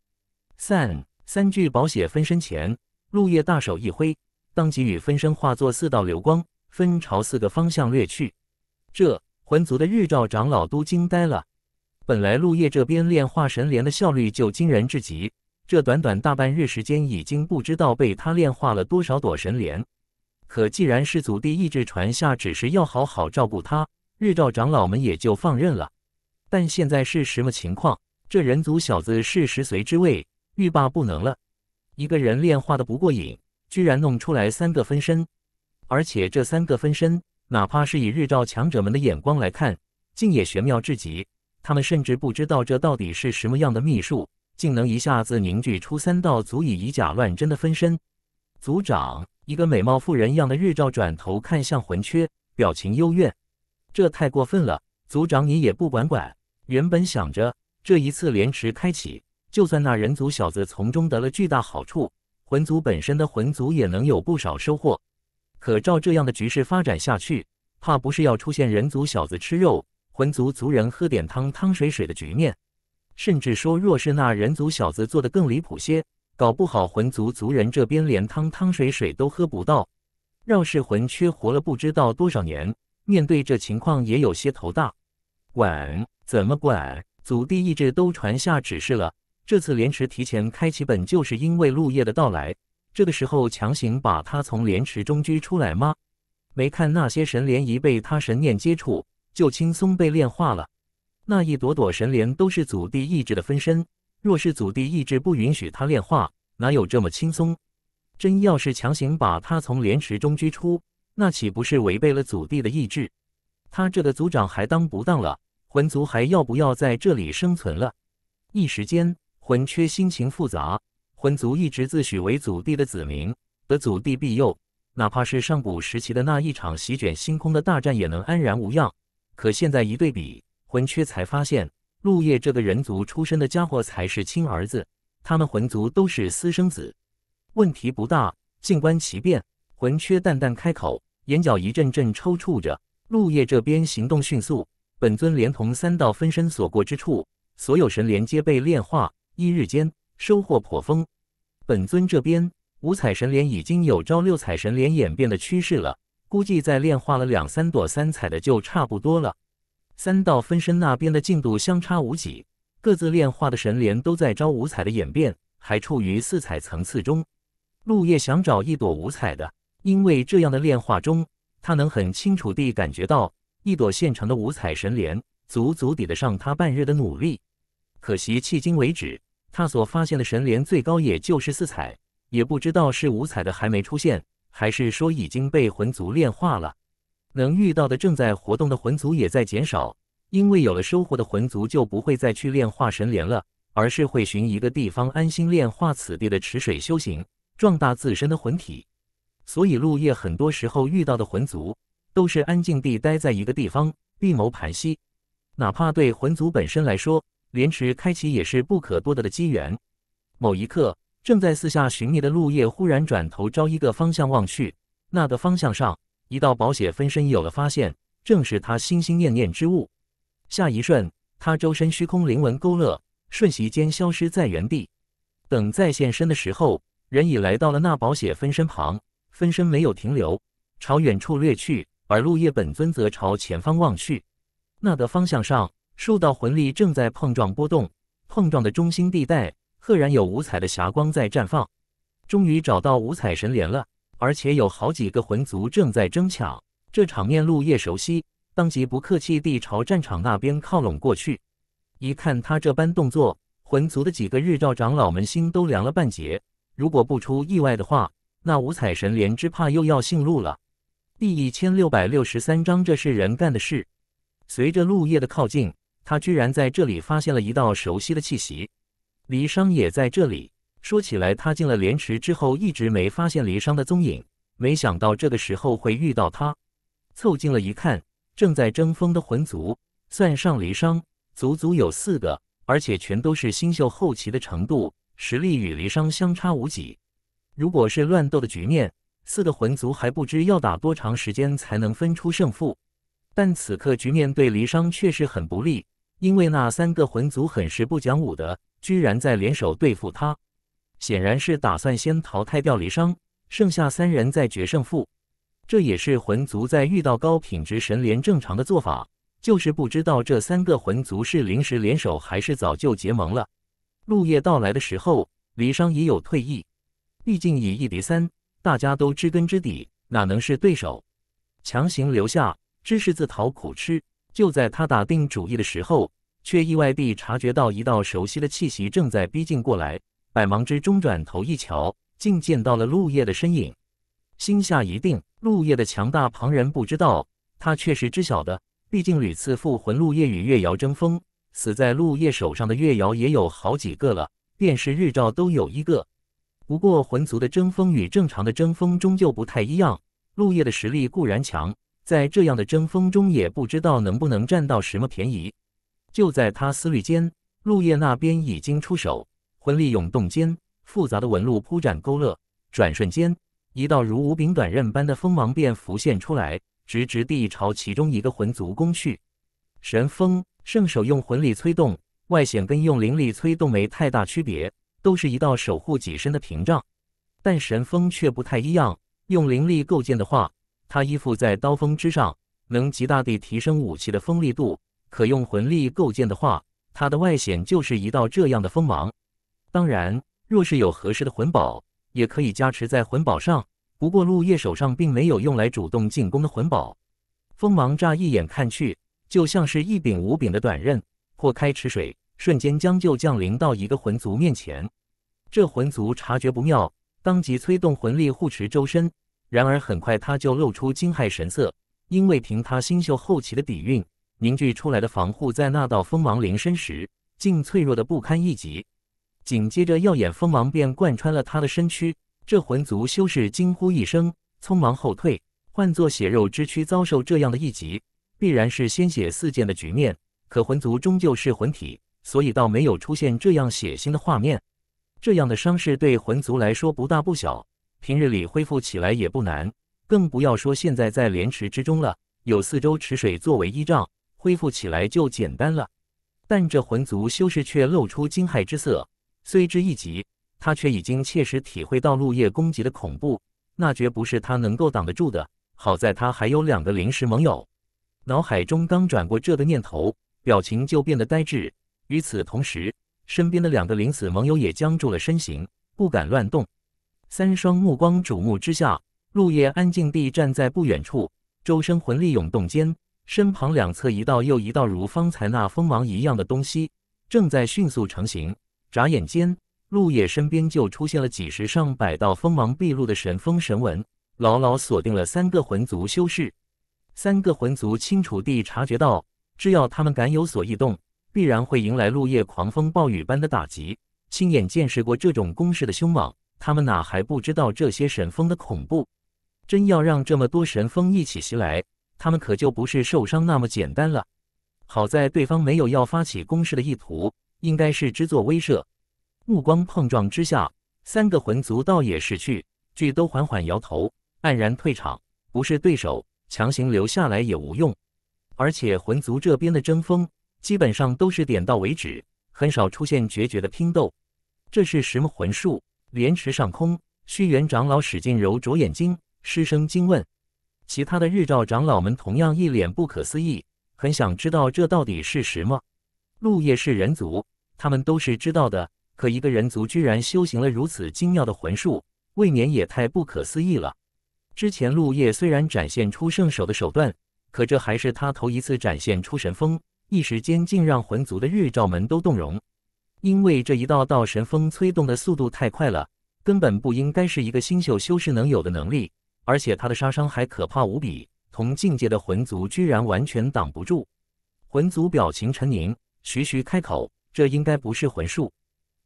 散三具保血分身前，陆叶大手一挥，当即与分身化作四道流光，分朝四个方向掠去。这魂族的日照长老都惊呆了。本来陆叶这边炼化神莲的效率就惊人至极。这短短大半日时间，已经不知道被他炼化了多少朵神莲。可既然是祖地意志传下只是要好好照顾他，日照长老们也就放任了。但现在是什么情况？这人族小子是十随之位，欲罢不能了。一个人炼化的不过瘾，居然弄出来三个分身，而且这三个分身，哪怕是以日照强者们的眼光来看，竟也玄妙至极。他们甚至不知道这到底是什么样的秘术。竟能一下子凝聚出三道足以以假乱真的分身。族长，一个美貌妇人样的日照转头看向魂缺，表情幽怨。这太过分了，族长你也不管管。原本想着这一次莲池开启，就算那人族小子从中得了巨大好处，魂族本身的魂族也能有不少收获。可照这样的局势发展下去，怕不是要出现人族小子吃肉，魂族族人喝点汤汤水水的局面。甚至说，若是那人族小子做的更离谱些，搞不好魂族族人这边连汤汤水水都喝不到。要是魂缺活了不知道多少年，面对这情况也有些头大。管怎么管？祖地意志都传下指示了，这次莲池提前开启本就是因为陆叶的到来。这个时候强行把他从莲池中拘出来吗？没看那些神莲一被他神念接触，就轻松被炼化了。那一朵朵神莲都是祖地意志的分身，若是祖地意志不允许他炼化，哪有这么轻松？真要是强行把他从莲池中拘出，那岂不是违背了祖地的意志？他这的族长还当不当了？魂族还要不要在这里生存了？一时间，魂缺心情复杂。魂族一直自诩为祖地的子民，得祖地庇佑，哪怕是上古时期的那一场席卷星空的大战，也能安然无恙。可现在一对比，魂缺才发现，陆叶这个人族出身的家伙才是亲儿子。他们魂族都是私生子，问题不大，静观其变。魂缺淡淡开口，眼角一阵阵抽搐着。陆叶这边行动迅速，本尊连同三道分身所过之处，所有神莲皆被炼化。一日间收获颇丰。本尊这边五彩神莲已经有朝六彩神莲演变的趋势了，估计再炼化了两三朵三彩的就差不多了。三道分身那边的进度相差无几，各自炼化的神莲都在招五彩的演变，还处于四彩层次中。陆叶想找一朵五彩的，因为这样的炼化中，他能很清楚地感觉到一朵现成的五彩神莲，足足抵得上他半日的努力。可惜迄今为止，他所发现的神莲最高也就是四彩，也不知道是五彩的还没出现，还是说已经被魂族炼化了。能遇到的正在活动的魂族也在减少，因为有了收获的魂族就不会再去炼化神莲了，而是会寻一个地方安心炼化此地的池水修行，壮大自身的魂体。所以陆叶很多时候遇到的魂族都是安静地待在一个地方闭眸盘膝，哪怕对魂族本身来说，莲池开启也是不可多得的机缘。某一刻，正在四下寻觅的陆叶忽然转头朝一个方向望去，那个方向上。一道宝血分身有了发现，正是他心心念念之物。下一瞬，他周身虚空灵纹勾勒，瞬息间消失在原地。等再现身的时候，人已来到了那宝血分身旁。分身没有停留，朝远处掠去，而陆叶本尊则朝前方望去。那的方向上，数道魂力正在碰撞波动，碰撞的中心地带赫然有五彩的霞光在绽放。终于找到五彩神莲了。而且有好几个魂族正在争抢，这场面陆叶熟悉，当即不客气地朝战场那边靠拢过去。一看他这般动作，魂族的几个日照长老们心都凉了半截。如果不出意外的话，那五彩神莲只怕又要姓陆了。第一千六百六十三章，这是人干的事。随着陆叶的靠近，他居然在这里发现了一道熟悉的气息，离殇也在这里。说起来，他进了莲池之后，一直没发现离殇的踪影。没想到这个时候会遇到他，凑近了一看，正在争锋的魂族，算上离殇，足足有四个，而且全都是新秀后期的程度，实力与离殇相差无几。如果是乱斗的局面，四个魂族还不知要打多长时间才能分出胜负。但此刻局面对离殇确实很不利，因为那三个魂族很是不讲武德，居然在联手对付他。显然是打算先淘汰掉离商，剩下三人再决胜负。这也是魂族在遇到高品质神莲正常的做法。就是不知道这三个魂族是临时联手，还是早就结盟了。陆夜到来的时候，离商已有退役，毕竟以一敌三，大家都知根知底，哪能是对手？强行留下，只是自讨苦吃。就在他打定主意的时候，却意外地察觉到一道熟悉的气息正在逼近过来。百忙之中转头一瞧，竟见到了陆叶的身影，心下一定。陆叶的强大，旁人不知道，他却是知晓的。毕竟屡次复魂，陆叶与月瑶争锋，死在陆叶手上的月瑶也有好几个了，便是日照都有一个。不过魂族的争锋与正常的争锋终究不太一样。陆叶的实力固然强，在这样的争锋中，也不知道能不能占到什么便宜。就在他思虑间，陆叶那边已经出手。魂力涌动间，复杂的纹路铺展勾勒，转瞬间，一道如无柄短刃般的锋芒便浮现出来，直直地朝其中一个魂族攻去。神锋圣手用魂力催动，外显跟用灵力催动没太大区别，都是一道守护己身的屏障。但神锋却不太一样，用灵力构建的话，它依附在刀锋之上，能极大地提升武器的锋利度；可用魂力构建的话，它的外显就是一道这样的锋芒。当然，若是有合适的魂宝，也可以加持在魂宝上。不过，陆叶手上并没有用来主动进攻的魂宝。锋芒乍一眼看去，就像是一柄无柄的短刃，破开池水，瞬间将就降临到一个魂族面前。这魂族察觉不妙，当即催动魂力护持周身。然而，很快他就露出惊骇神色，因为凭他新秀后期的底蕴凝聚出来的防护，在那道锋芒临身时，竟脆弱的不堪一击。紧接着，耀眼锋芒便贯穿了他的身躯。这魂族修士惊呼一声，匆忙后退。换作血肉之躯遭受这样的一击，必然是鲜血四溅的局面。可魂族终究是魂体，所以倒没有出现这样血腥的画面。这样的伤势对魂族来说不大不小，平日里恢复起来也不难，更不要说现在在莲池之中了，有四周池水作为依仗，恢复起来就简单了。但这魂族修士却露出惊骇之色。虽只一级，他却已经切实体会到陆叶攻击的恐怖，那绝不是他能够挡得住的。好在他还有两个临时盟友，脑海中刚转过这的念头，表情就变得呆滞。与此同时，身边的两个临死盟友也僵住了身形，不敢乱动。三双目光瞩目之下，陆叶安静地站在不远处，周身魂力涌动间，身旁两侧一道又一道如方才那锋芒一样的东西正在迅速成型。眨眼间，陆野身边就出现了几十上百道锋芒毕露的神风神纹，牢牢锁定了三个魂族修士。三个魂族清楚地察觉到，只要他们敢有所异动，必然会迎来陆叶狂风暴雨般的打击。亲眼见识过这种攻势的凶猛，他们哪还不知道这些神风的恐怖？真要让这么多神风一起袭来，他们可就不是受伤那么简单了。好在对方没有要发起攻势的意图。应该是之作威慑，目光碰撞之下，三个魂族倒也识趣，俱都缓缓摇头，黯然退场。不是对手，强行留下来也无用。而且魂族这边的争锋，基本上都是点到为止，很少出现决绝的拼斗。这是什么魂术？莲池上空，虚元长老使劲揉着眼睛，失声惊问。其他的日照长老们同样一脸不可思议，很想知道这到底是什么。陆叶是人族，他们都是知道的。可一个人族居然修行了如此精妙的魂术，未免也太不可思议了。之前陆叶虽然展现出圣手的手段，可这还是他头一次展现出神风，一时间竟让魂族的日照门都动容。因为这一道道神风催动的速度太快了，根本不应该是一个星宿修士能有的能力，而且他的杀伤还可怕无比，同境界的魂族居然完全挡不住。魂族表情沉凝。徐徐开口：“这应该不是魂术，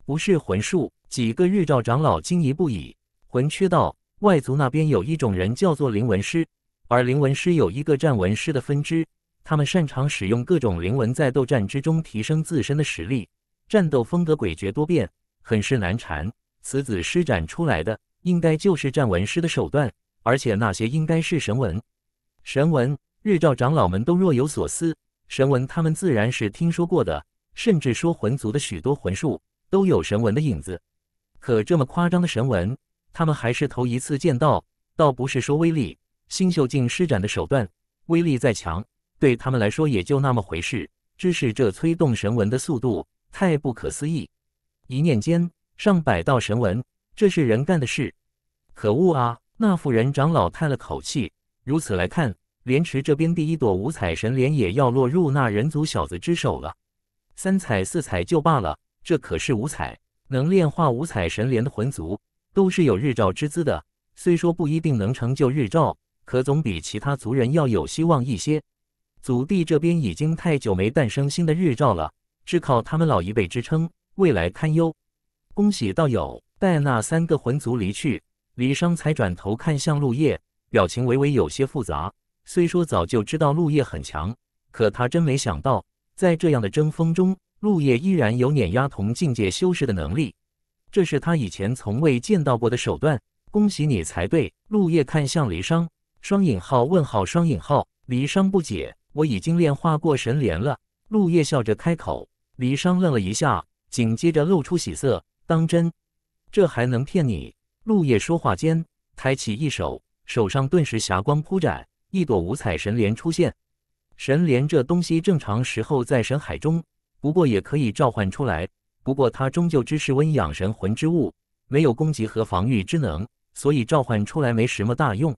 不是魂术。”几个日照长老惊疑不已。魂缺道：“外族那边有一种人叫做灵纹师，而灵纹师有一个战纹师的分支，他们擅长使用各种灵纹在斗战之中提升自身的实力，战斗风格诡谲多变，很是难缠。此子施展出来的，应该就是战纹师的手段，而且那些应该是神纹。”神纹，日照长老们都若有所思。神纹，他们自然是听说过的，甚至说魂族的许多魂术都有神纹的影子。可这么夸张的神纹，他们还是头一次见到。倒不是说威力，星宿境施展的手段威力再强，对他们来说也就那么回事。只是这催动神纹的速度太不可思议，一念间上百道神纹，这是人干的事？可恶啊！那妇人长老叹了口气，如此来看。莲池这边第一朵五彩神莲也要落入那人族小子之手了。三彩四彩就罢了，这可是五彩，能炼化五彩神莲的魂族都是有日照之资的。虽说不一定能成就日照，可总比其他族人要有希望一些。祖地这边已经太久没诞生新的日照了，只靠他们老一辈支撑，未来堪忧。恭喜道友，待那三个魂族离去，李商才转头看向陆叶，表情微微有些复杂。虽说早就知道陆叶很强，可他真没想到，在这样的争锋中，陆叶依然有碾压同境界修士的能力，这是他以前从未见到过的手段。恭喜你才对。陆叶看向黎商，双引号问号双引号。黎商不解：“我已经炼化过神莲了。”陆叶笑着开口。黎商愣了一下，紧接着露出喜色：“当真？这还能骗你？”陆叶说话间抬起一手，手上顿时霞光铺展。一朵五彩神莲出现，神莲这东西正常时候在神海中，不过也可以召唤出来。不过它终究只是温养神魂之物，没有攻击和防御之能，所以召唤出来没什么大用。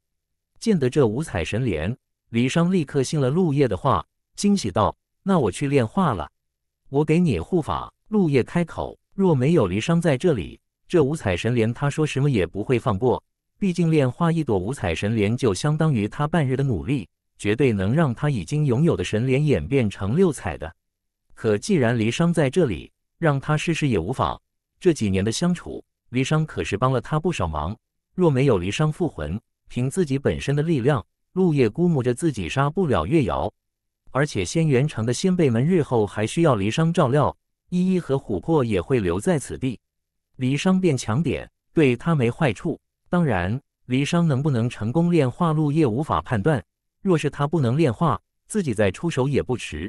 见得这五彩神莲，李商立刻信了陆叶的话，惊喜道：“那我去炼化了，我给你护法。”陆叶开口：“若没有离商在这里，这五彩神莲他说什么也不会放过。”毕竟炼化一朵五彩神莲，就相当于他半日的努力，绝对能让他已经拥有的神莲演变成六彩的。可既然离殇在这里，让他试试也无妨。这几年的相处，离殇可是帮了他不少忙。若没有离殇复魂，凭自己本身的力量，陆叶估摸着自己杀不了月瑶。而且仙元城的先辈们日后还需要离殇照料，依依和琥珀也会留在此地。离殇变强点，对他没坏处。当然，离殇能不能成功炼化陆液无法判断。若是他不能炼化，自己再出手也不迟。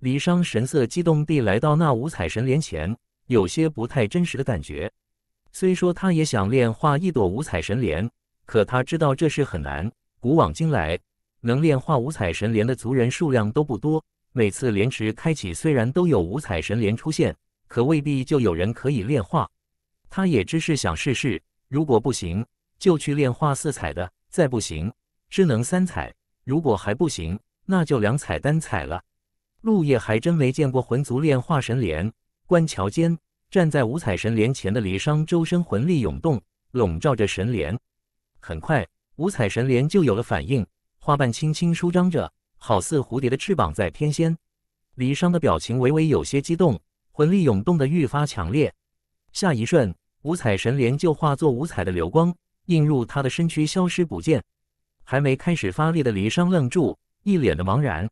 离殇神色激动地来到那五彩神莲前，有些不太真实的感觉。虽说他也想炼化一朵五彩神莲，可他知道这事很难。古往今来，能炼化五彩神莲的族人数量都不多。每次莲池开启，虽然都有五彩神莲出现，可未必就有人可以炼化。他也只是想试试，如果不行。就去炼化四彩的，再不行，只能三彩。如果还不行，那就两彩单彩了。陆叶还真没见过魂族炼化神莲。观桥间，站在五彩神莲前的离殇，周身魂力涌动，笼罩着神莲。很快，五彩神莲就有了反应，花瓣轻轻舒张着，好似蝴蝶的翅膀在翩跹。离殇的表情微微有些激动，魂力涌动的愈发强烈。下一瞬，五彩神莲就化作五彩的流光。映入他的身躯，消失不见。还没开始发力的黎商愣住，一脸的茫然。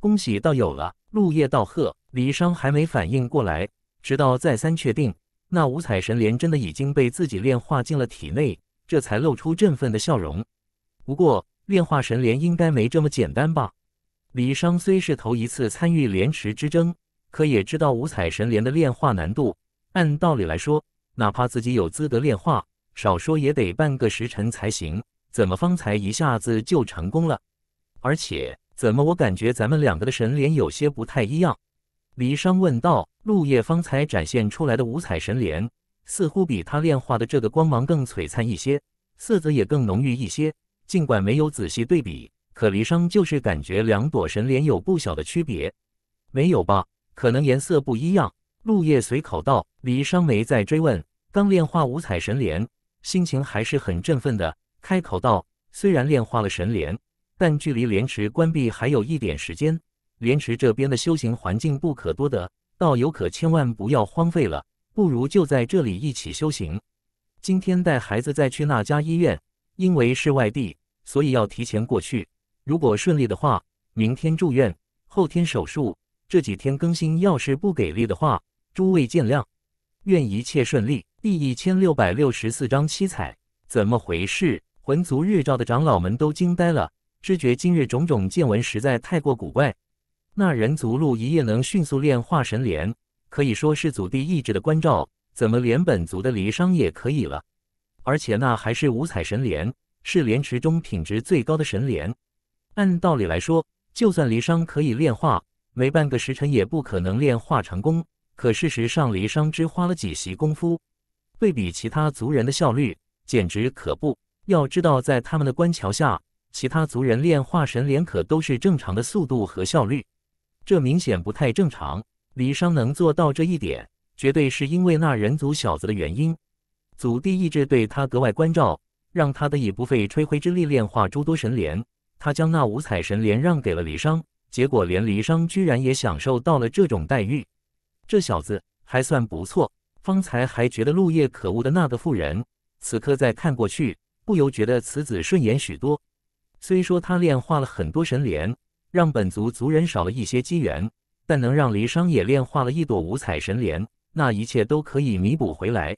恭喜道友了，陆叶道贺。黎商还没反应过来，直到再三确定那五彩神莲真的已经被自己炼化进了体内，这才露出振奋的笑容。不过炼化神莲应该没这么简单吧？李商虽是头一次参与莲池之争，可也知道五彩神莲的炼化难度。按道理来说，哪怕自己有资格炼化。少说也得半个时辰才行，怎么方才一下子就成功了？而且怎么我感觉咱们两个的神莲有些不太一样？黎商问道。陆叶方才展现出来的五彩神莲，似乎比他炼化的这个光芒更璀璨一些，色泽也更浓郁一些。尽管没有仔细对比，可黎商就是感觉两朵神莲有不小的区别。没有吧？可能颜色不一样。陆叶随口道。黎商没再追问，刚炼化五彩神莲。心情还是很振奋的，开口道：“虽然炼化了神莲，但距离莲池关闭还有一点时间。莲池这边的修行环境不可多得，道友可千万不要荒废了。不如就在这里一起修行。今天带孩子再去那家医院，因为是外地，所以要提前过去。如果顺利的话，明天住院，后天手术。这几天更新要是不给力的话，诸位见谅。愿一切顺利。”第一千六百六十四章七彩，怎么回事？魂族日照的长老们都惊呆了，知觉今日种种见闻实在太过古怪。那人族路一夜能迅速炼化神莲，可以说是祖地意志的关照。怎么连本族的离殇也可以了？而且那还是五彩神莲，是莲池中品质最高的神莲。按道理来说，就算离殇可以炼化，没半个时辰也不可能炼化成功。可事实上，离殇只花了几息功夫。对比其他族人的效率，简直可怖。要知道，在他们的关桥下，其他族人炼化神莲可都是正常的速度和效率，这明显不太正常。李商能做到这一点，绝对是因为那人族小子的原因。祖地意志对他格外关照，让他的以不费吹灰之力炼化诸多神莲。他将那五彩神莲让给了李商，结果连李商居然也享受到了这种待遇。这小子还算不错。方才还觉得陆叶可恶的那个妇人，此刻再看过去，不由觉得此子顺眼许多。虽说他炼化了很多神莲，让本族族人少了一些机缘，但能让离殇也炼化了一朵五彩神莲，那一切都可以弥补回来。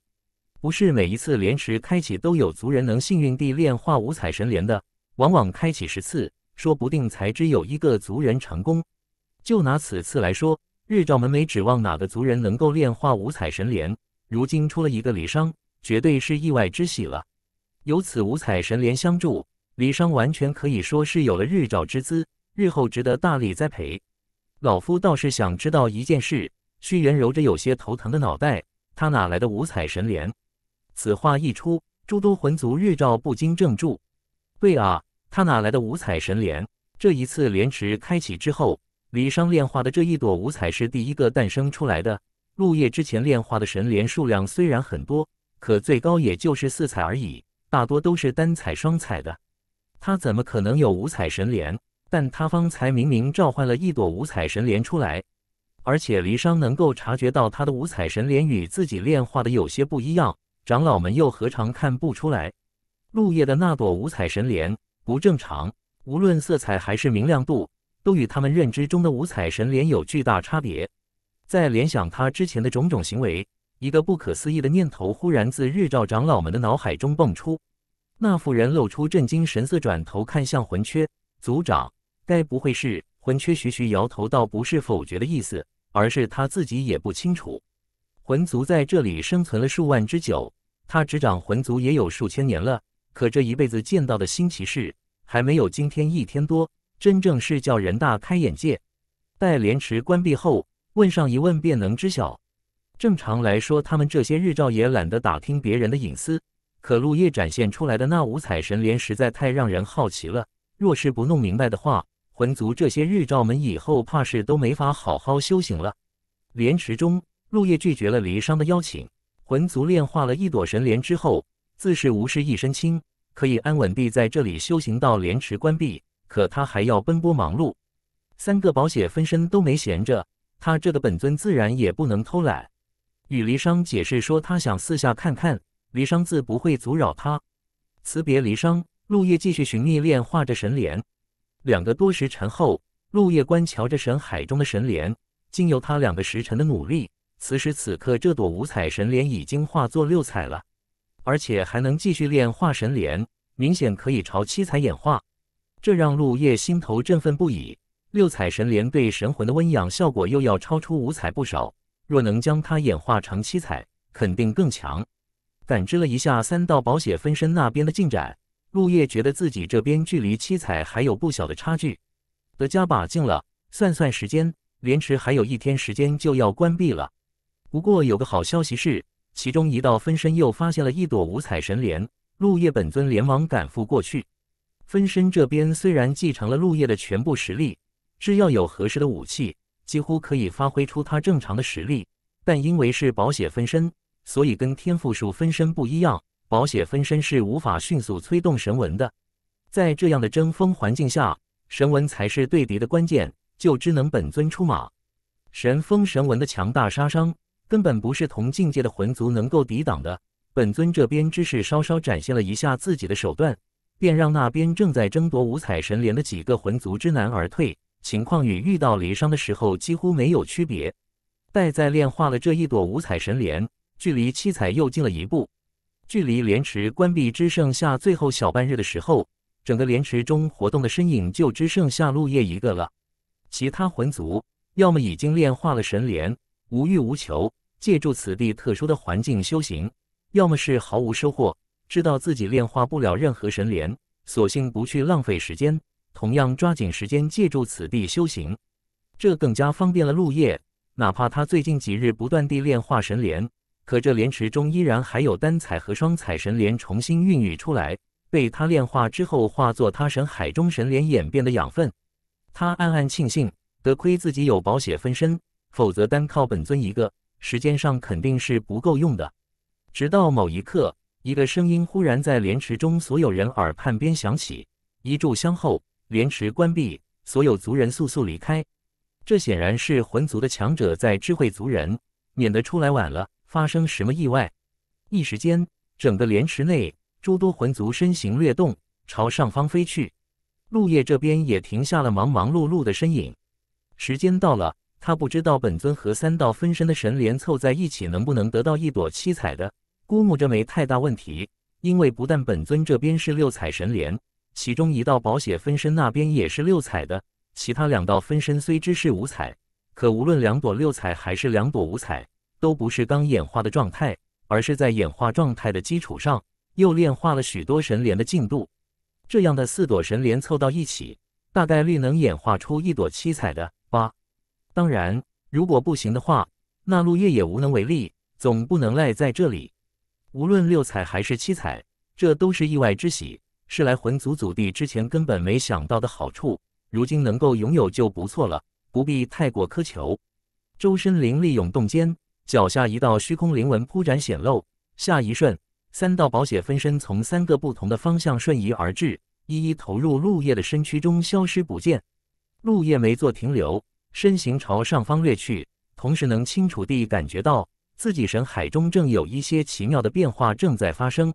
不是每一次莲池开启都有族人能幸运地炼化五彩神莲的，往往开启十次，说不定才只有一个族人成功。就拿此次来说。日照门没指望哪个族人能够炼化五彩神莲，如今出了一个李商，绝对是意外之喜了。有此五彩神莲相助，李商完全可以说是有了日照之资，日后值得大力栽培。老夫倒是想知道一件事，屈原揉着有些头疼的脑袋，他哪来的五彩神莲？此话一出，诸多魂族日照不禁怔住。对啊，他哪来的五彩神莲？这一次莲池开启之后。离殇炼化的这一朵五彩是第一个诞生出来的。陆夜之前炼化的神莲数量虽然很多，可最高也就是四彩而已，大多都是单彩、双彩的。他怎么可能有五彩神莲？但他方才明明召唤了一朵五彩神莲出来，而且离殇能够察觉到他的五彩神莲与自己炼化的有些不一样。长老们又何尝看不出来？陆叶的那朵五彩神莲不正常，无论色彩还是明亮度。都与他们认知中的五彩神莲有巨大差别。在联想他之前的种种行为，一个不可思议的念头忽然自日照长老们的脑海中蹦出。那妇人露出震惊神色，转头看向魂缺族长：“该不会是？”魂缺徐徐摇头，道：“不是否决的意思，而是他自己也不清楚。”魂族在这里生存了数万之久，他执掌魂族也有数千年了，可这一辈子见到的新奇事还没有今天一天多。真正是叫人大开眼界。待莲池关闭后，问上一问便能知晓。正常来说，他们这些日照也懒得打听别人的隐私。可陆叶展现出来的那五彩神莲实在太让人好奇了。若是不弄明白的话，魂族这些日照门以后怕是都没法好好修行了。莲池中，陆叶拒绝了离殇的邀请。魂族炼化了一朵神莲之后，自是无事一身轻，可以安稳地在这里修行到莲池关闭。可他还要奔波忙碌，三个保险分身都没闲着，他这个本尊自然也不能偷懒。与离殇解释说，他想四下看看，离殇自不会阻扰他。辞别离殇，陆叶继续寻觅炼化着神莲。两个多时辰后，陆叶观瞧着神海中的神莲，经由他两个时辰的努力，此时此刻，这朵五彩神莲已经化作六彩了，而且还能继续炼化神莲，明显可以朝七彩演化。这让陆叶心头振奋不已。六彩神莲对神魂的温养效果又要超出五彩不少，若能将它演化成七彩，肯定更强。感知了一下三道宝血分身那边的进展，陆叶觉得自己这边距离七彩还有不小的差距，得加把劲了。算算时间，莲池还有一天时间就要关闭了。不过有个好消息是，其中一道分身又发现了一朵五彩神莲，陆叶本尊连忙赶赴过去。分身这边虽然继承了陆叶的全部实力，只要有合适的武器，几乎可以发挥出他正常的实力。但因为是保血分身，所以跟天赋术分身不一样，保血分身是无法迅速催动神纹的。在这样的争锋环境下，神纹才是对敌的关键，就只能本尊出马。神风神纹的强大杀伤，根本不是同境界的魂族能够抵挡的。本尊这边只是稍稍展现了一下自己的手段。便让那边正在争夺五彩神莲的几个魂族知难而退，情况与遇到离殇的时候几乎没有区别。待在炼化了这一朵五彩神莲，距离七彩又近了一步。距离莲池关闭只剩下最后小半日的时候，整个莲池中活动的身影就只剩下陆叶一个了。其他魂族要么已经炼化了神莲，无欲无求，借助此地特殊的环境修行；要么是毫无收获。知道自己炼化不了任何神莲，索性不去浪费时间，同样抓紧时间借助此地修行，这更加方便了陆叶。哪怕他最近几日不断地炼化神莲，可这莲池中依然还有单彩和双彩神莲重新孕育出来，被他炼化之后化作他神海中神莲演变的养分。他暗暗庆幸，得亏自己有保险分身，否则单靠本尊一个，时间上肯定是不够用的。直到某一刻。一个声音忽然在莲池中所有人耳畔边响起。一炷香后，莲池关闭，所有族人速速离开。这显然是魂族的强者在知会族人，免得出来晚了发生什么意外。一时间，整个莲池内诸多魂族身形掠动，朝上方飞去。陆叶这边也停下了忙忙碌碌的身影。时间到了，他不知道本尊和三道分身的神莲凑在一起能不能得到一朵七彩的。估摸着没太大问题，因为不但本尊这边是六彩神莲，其中一道保血分身那边也是六彩的，其他两道分身虽知是五彩，可无论两朵六彩还是两朵五彩，都不是刚演化的状态，而是在演化状态的基础上又炼化了许多神莲的进度。这样的四朵神莲凑到一起，大概率能演化出一朵七彩的吧？当然，如果不行的话，那陆叶也无能为力，总不能赖在这里。无论六彩还是七彩，这都是意外之喜，是来魂族祖地之前根本没想到的好处。如今能够拥有就不错了，不必太过苛求。周身灵力涌动间，脚下一道虚空灵纹铺展显露。下一瞬，三道宝血分身从三个不同的方向瞬移而至，一一投入陆叶的身躯中，消失不见。陆叶没做停留，身形朝上方掠去，同时能清楚地感觉到。自己神海中正有一些奇妙的变化正在发生，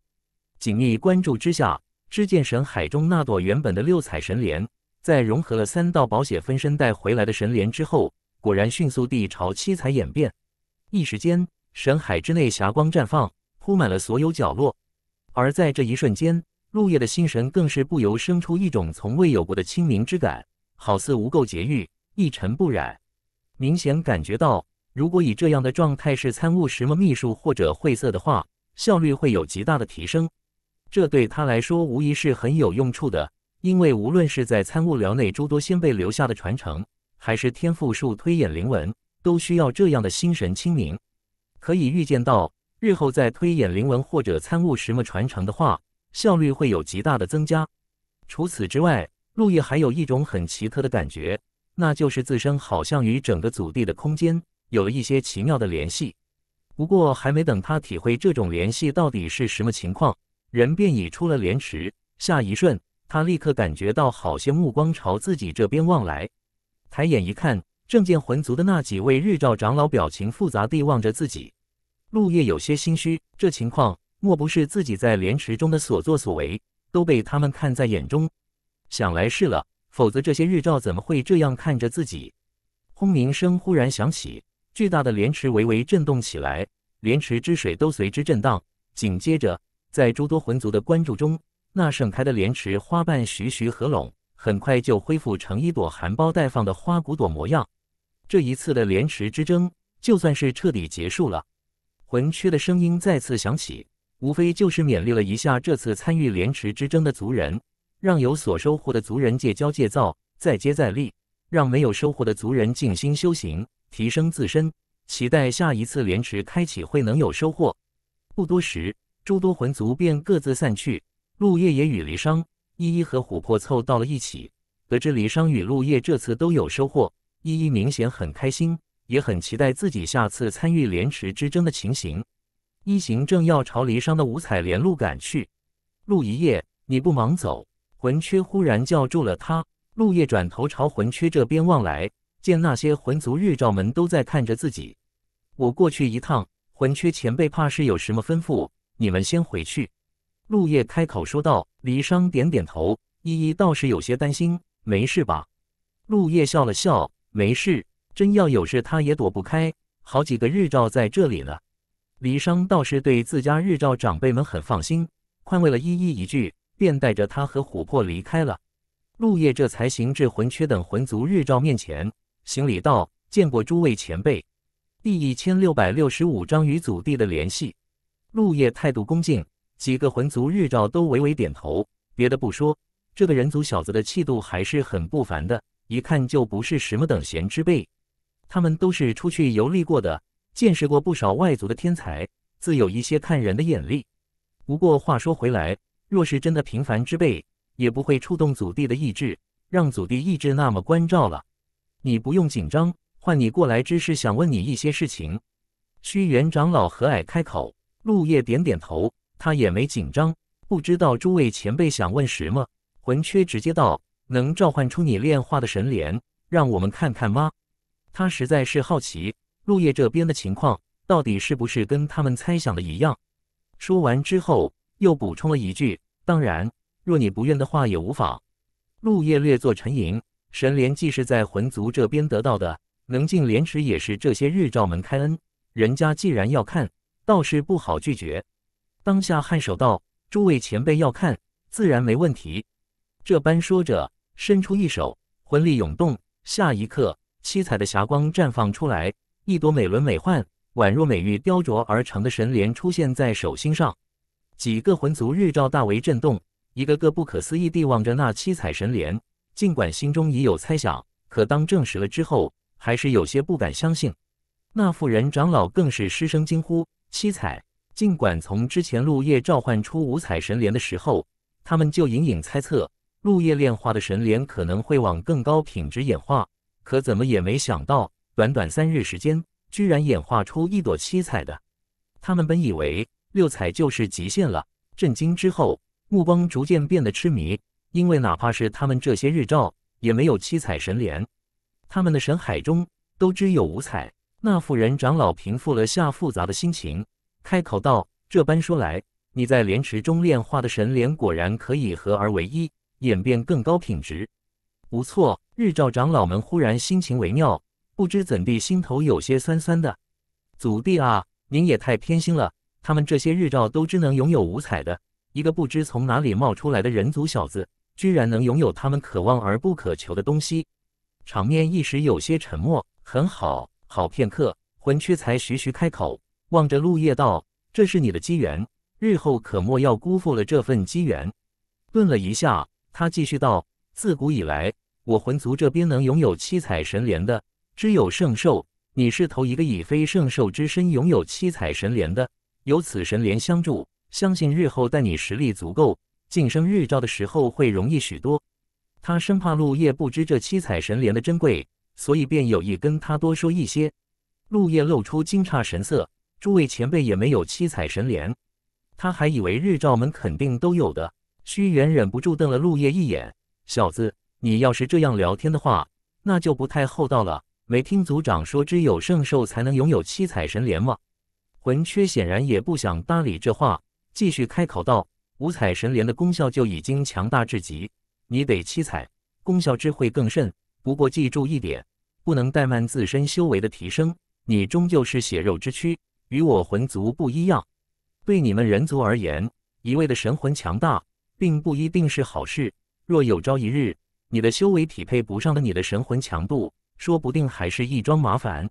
紧密关注之下，只见神海中那朵原本的六彩神莲，在融合了三道宝血分身带回来的神莲之后，果然迅速地朝七彩演变。一时间，神海之内霞光绽放，铺满了所有角落。而在这一瞬间，陆叶的心神更是不由生出一种从未有过的清明之感，好似无垢洁玉，一尘不染。明显感觉到。如果以这样的状态是参悟什么秘术或者晦涩的话，效率会有极大的提升。这对他来说无疑是很有用处的，因为无论是在参悟辽内诸多先辈留下的传承，还是天赋术推演灵文，都需要这样的心神清明。可以预见到，日后在推演灵文或者参悟什么传承的话，效率会有极大的增加。除此之外，陆毅还有一种很奇特的感觉，那就是自身好像与整个祖地的空间。有了一些奇妙的联系，不过还没等他体会这种联系到底是什么情况，人便已出了莲池。下一瞬，他立刻感觉到好些目光朝自己这边望来。抬眼一看，正见魂族的那几位日照长老表情复杂地望着自己。陆叶有些心虚，这情况莫不是自己在莲池中的所作所为都被他们看在眼中？想来是了，否则这些日照怎么会这样看着自己？轰鸣声忽然响起。巨大的莲池微微震动起来，莲池之水都随之震荡。紧接着，在诸多魂族的关注中，那盛开的莲池花瓣徐徐合拢，很快就恢复成一朵含苞待放的花骨朵模样。这一次的莲池之争，就算是彻底结束了。魂缺的声音再次响起，无非就是勉励了一下这次参与莲池之争的族人，让有所收获的族人戒骄戒躁，再接再厉；让没有收获的族人静心修行。提升自身，期待下一次莲池开启会能有收获。不多时，诸多魂族便各自散去。陆叶也与离殇、依依和琥珀凑到了一起，得知离殇与陆叶这次都有收获，依依明显很开心，也很期待自己下次参与莲池之争的情形。一行正要朝离殇的五彩莲路赶去，陆夜，你不忙走？魂缺忽然叫住了他。陆叶转头朝魂缺这边望来。见那些魂族日照们都在看着自己，我过去一趟，魂缺前辈怕是有什么吩咐。你们先回去。”陆叶开口说道。李商点点头，依依倒是有些担心：“没事吧？”陆叶笑了笑：“没事，真要有事他也躲不开，好几个日照在这里了。”李商倒是对自家日照长辈们很放心，宽慰了依依一句，便带着他和琥珀离开了。陆叶这才行至魂缺等魂族日照面前。行礼道：“见过诸位前辈。”第一千六百六十五章与祖地的联系。陆叶态度恭敬，几个魂族日照都微微点头。别的不说，这个人族小子的气度还是很不凡的，一看就不是什么等闲之辈。他们都是出去游历过的，见识过不少外族的天才，自有一些看人的眼力。不过话说回来，若是真的平凡之辈，也不会触动祖地的意志，让祖地意志那么关照了。你不用紧张，唤你过来只是想问你一些事情。屈原长老和蔼开口，陆叶点点头，他也没紧张，不知道诸位前辈想问什么。魂缺直接道：“能召唤出你炼化的神莲，让我们看看吗？”他实在是好奇陆叶这边的情况，到底是不是跟他们猜想的一样。说完之后，又补充了一句：“当然，若你不愿的话也无妨。”陆叶略作沉吟。神莲既是在魂族这边得到的，能进莲池也是这些日照门开恩。人家既然要看，倒是不好拒绝。当下颔首道：“诸位前辈要看，自然没问题。”这般说着，伸出一手，魂力涌动，下一刻，七彩的霞光绽放出来，一朵美轮美奂、宛若美玉雕琢而成的神莲出现在手心上。几个魂族日照大为震动，一个个不可思议地望着那七彩神莲。尽管心中已有猜想，可当证实了之后，还是有些不敢相信。那妇人长老更是失声惊呼：“七彩！”尽管从之前陆叶召唤出五彩神莲的时候，他们就隐隐猜测陆叶炼化的神莲可能会往更高品质演化，可怎么也没想到，短短三日时间，居然演化出一朵七彩的。他们本以为六彩就是极限了，震惊之后，目光逐渐变得痴迷。因为哪怕是他们这些日照，也没有七彩神莲，他们的神海中都只有五彩。那妇人长老平复了下复杂的心情，开口道：“这般说来，你在莲池中炼化的神莲果然可以合而为一，演变更高品质。”不错，日照长老们忽然心情微妙，不知怎地心头有些酸酸的。祖弟啊，您也太偏心了，他们这些日照都只能拥有五彩的，一个不知从哪里冒出来的人族小子。居然能拥有他们渴望而不可求的东西，场面一时有些沉默。很好，好片刻，魂躯才徐徐开口，望着陆叶道：“这是你的机缘，日后可莫要辜负了这份机缘。”顿了一下，他继续道：“自古以来，我魂族这边能拥有七彩神莲的，只有圣兽。你是头一个以非圣兽之身拥有七彩神莲的。有此神莲相助，相信日后待你实力足够。”晋升日照的时候会容易许多，他生怕陆叶不知这七彩神莲的珍贵，所以便有意跟他多说一些。陆叶露出惊诧神色，诸位前辈也没有七彩神莲，他还以为日照们肯定都有的。虚元忍不住瞪了陆叶一眼：“小子，你要是这样聊天的话，那就不太厚道了。没听族长说，只有圣兽才能拥有七彩神莲吗？”魂缺显然也不想搭理这话，继续开口道。五彩神莲的功效就已经强大至极，你得七彩，功效之会更甚。不过记住一点，不能怠慢自身修为的提升。你终究是血肉之躯，与我魂族不一样。对你们人族而言，一味的神魂强大，并不一定是好事。若有朝一日，你的修为匹配不上的你的神魂强度，说不定还是一桩麻烦。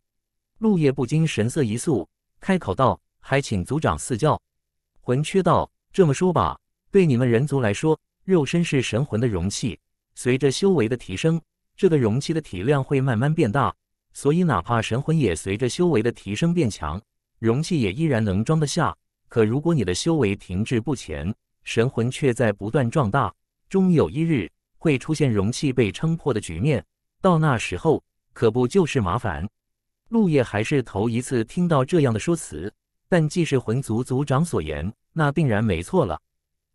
陆夜不禁神色一肃，开口道：“还请族长赐教。”魂缺道。这么说吧，对你们人族来说，肉身是神魂的容器。随着修为的提升，这个容器的体量会慢慢变大，所以哪怕神魂也随着修为的提升变强，容器也依然能装得下。可如果你的修为停滞不前，神魂却在不断壮大，终有一日会出现容器被撑破的局面。到那时候，可不就是麻烦？陆叶还是头一次听到这样的说辞，但既是魂族族长所言。那定然没错了。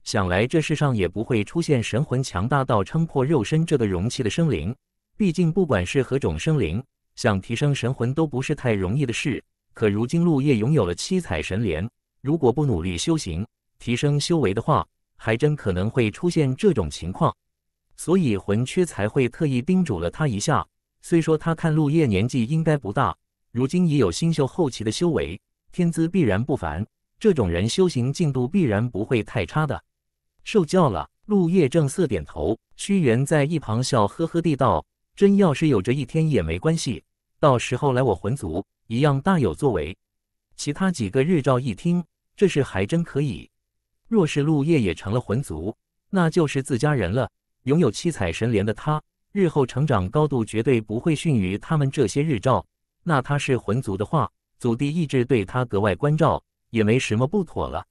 想来这世上也不会出现神魂强大到撑破肉身这个容器的生灵。毕竟不管是何种生灵，想提升神魂都不是太容易的事。可如今陆叶拥有了七彩神莲，如果不努力修行提升修为的话，还真可能会出现这种情况。所以魂缺才会特意叮嘱了他一下。虽说他看陆叶年纪应该不大，如今已有星秀后期的修为，天资必然不凡。这种人修行进度必然不会太差的，受教了。陆叶正色点头，屈原在一旁笑呵呵地道：“真要是有这一天也没关系，到时候来我魂族一样大有作为。”其他几个日照一听，这事还真可以。若是陆叶也成了魂族，那就是自家人了。拥有七彩神莲的他，日后成长高度绝对不会逊于他们这些日照。那他是魂族的话，祖地一直对他格外关照。也没什么不妥了，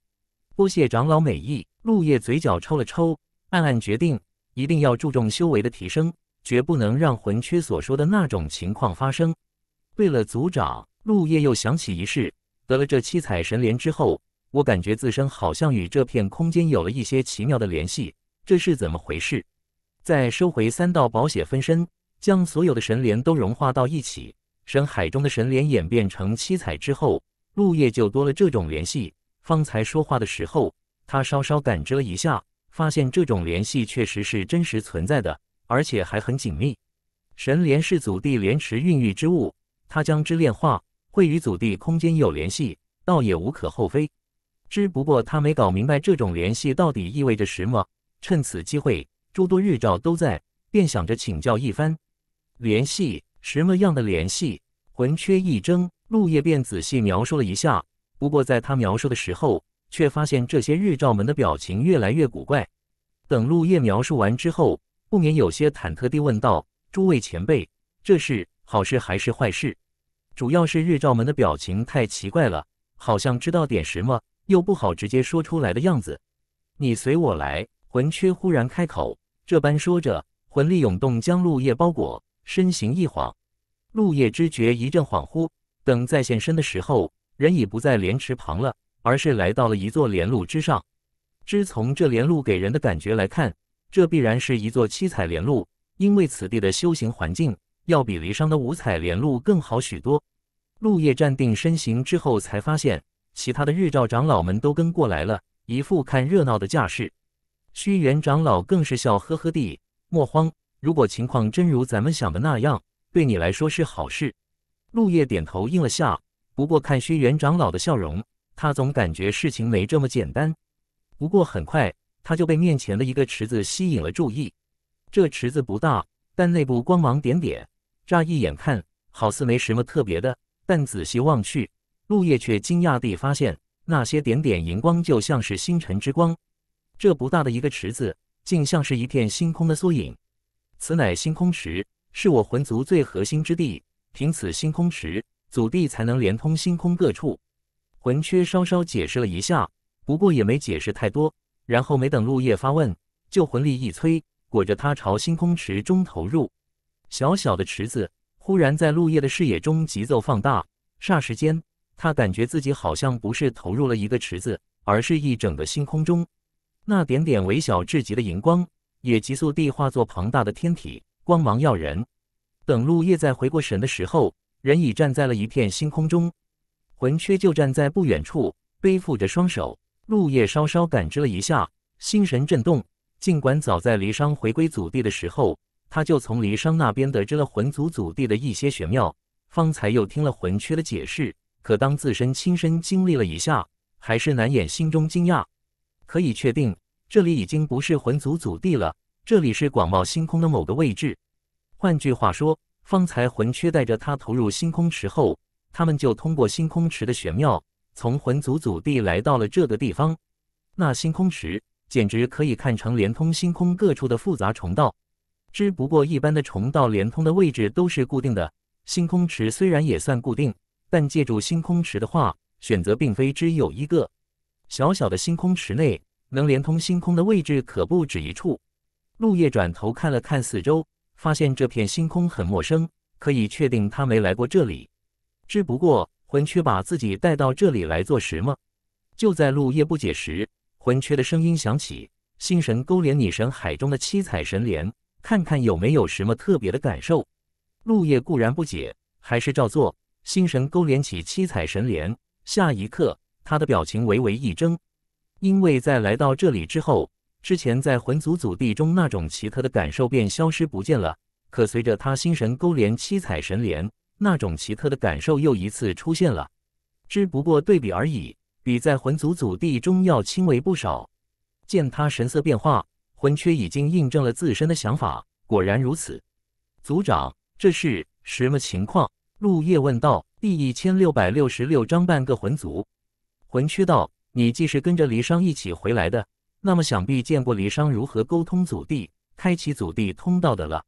多谢长老美意。陆叶嘴角抽了抽，暗暗决定一定要注重修为的提升，绝不能让魂缺所说的那种情况发生。为了，族长，陆叶又想起一事，得了这七彩神莲之后，我感觉自身好像与这片空间有了一些奇妙的联系，这是怎么回事？再收回三道宝血分身，将所有的神莲都融化到一起，深海中的神莲演变成七彩之后。陆叶就多了这种联系。方才说话的时候，他稍稍感知了一下，发现这种联系确实是真实存在的，而且还很紧密。神莲是祖地莲池孕育之物，他将之炼化，会与祖地空间有联系，倒也无可厚非。只不过他没搞明白这种联系到底意味着什么。趁此机会，诸多日照都在，便想着请教一番。联系什么样的联系？魂缺一争。陆叶便仔细描述了一下，不过在他描述的时候，却发现这些日照门的表情越来越古怪。等陆叶描述完之后，不免有些忐忑地问道：“诸位前辈，这是好事还是坏事？”主要是日照门的表情太奇怪了，好像知道点什么，又不好直接说出来的样子。你随我来。”魂缺忽然开口，这般说着，魂力涌动，将陆叶包裹，身形一晃，陆叶知觉一阵恍惚。等再现身的时候，人已不在莲池旁了，而是来到了一座莲路之上。知从这莲路给人的感觉来看，这必然是一座七彩莲路，因为此地的修行环境要比离殇的五彩莲路更好许多。陆叶站定身形之后，才发现其他的日照长老们都跟过来了，一副看热闹的架势。虚元长老更是笑呵呵地：“莫慌，如果情况真如咱们想的那样，对你来说是好事。”陆叶点头应了下，不过看轩辕长老的笑容，他总感觉事情没这么简单。不过很快，他就被面前的一个池子吸引了注意。这池子不大，但内部光芒点点，乍一眼看好似没什么特别的。但仔细望去，陆叶却惊讶地发现，那些点点荧光就像是星辰之光。这不大的一个池子，竟像是一片星空的缩影。此乃星空池，是我魂族最核心之地。凭此星空池，祖地才能连通星空各处。魂缺稍稍解释了一下，不过也没解释太多。然后没等陆叶发问，就魂力一催，裹着他朝星空池中投入。小小的池子忽然在陆叶的视野中急骤放大，霎时间，他感觉自己好像不是投入了一个池子，而是一整个星空中。那点点微小至极的荧光，也急速地化作庞大的天体，光芒耀人。等陆叶再回过神的时候，人已站在了一片星空中，魂缺就站在不远处，背负着双手。陆叶稍稍感知了一下，心神震动。尽管早在离殇回归祖地的时候，他就从离殇那边得知了魂族祖地的一些玄妙，方才又听了魂缺的解释，可当自身亲身经历了一下，还是难掩心中惊讶。可以确定，这里已经不是魂族祖地了，这里是广袤星空的某个位置。换句话说，方才魂缺带着他投入星空池后，他们就通过星空池的玄妙，从魂族祖地来到了这个地方。那星空池简直可以看成连通星空各处的复杂虫道。只不过一般的虫道连通的位置都是固定的，星空池虽然也算固定，但借助星空池的话，选择并非只有一个。小小的星空池内能连通星空的位置可不止一处。陆叶转头看了看四周。发现这片星空很陌生，可以确定他没来过这里。只不过魂缺把自己带到这里来做什么？就在陆叶不解时，魂缺的声音响起：“星神勾连你神海中的七彩神莲，看看有没有什么特别的感受。”陆叶固然不解，还是照做。星神勾连起七彩神莲，下一刻，他的表情微微一怔，因为在来到这里之后。之前在魂族祖地中那种奇特的感受便消失不见了，可随着他心神勾连七彩神莲，那种奇特的感受又一次出现了，只不过对比而已，比在魂族祖地中要轻微不少。见他神色变化，魂缺已经印证了自身的想法，果然如此。族长，这是什么情况？陆叶问道。第一千六百六十六章半个魂族。魂缺道：“你既是跟着离殇一起回来的。”那么想必见过离殇如何沟通祖地、开启祖地通道的了。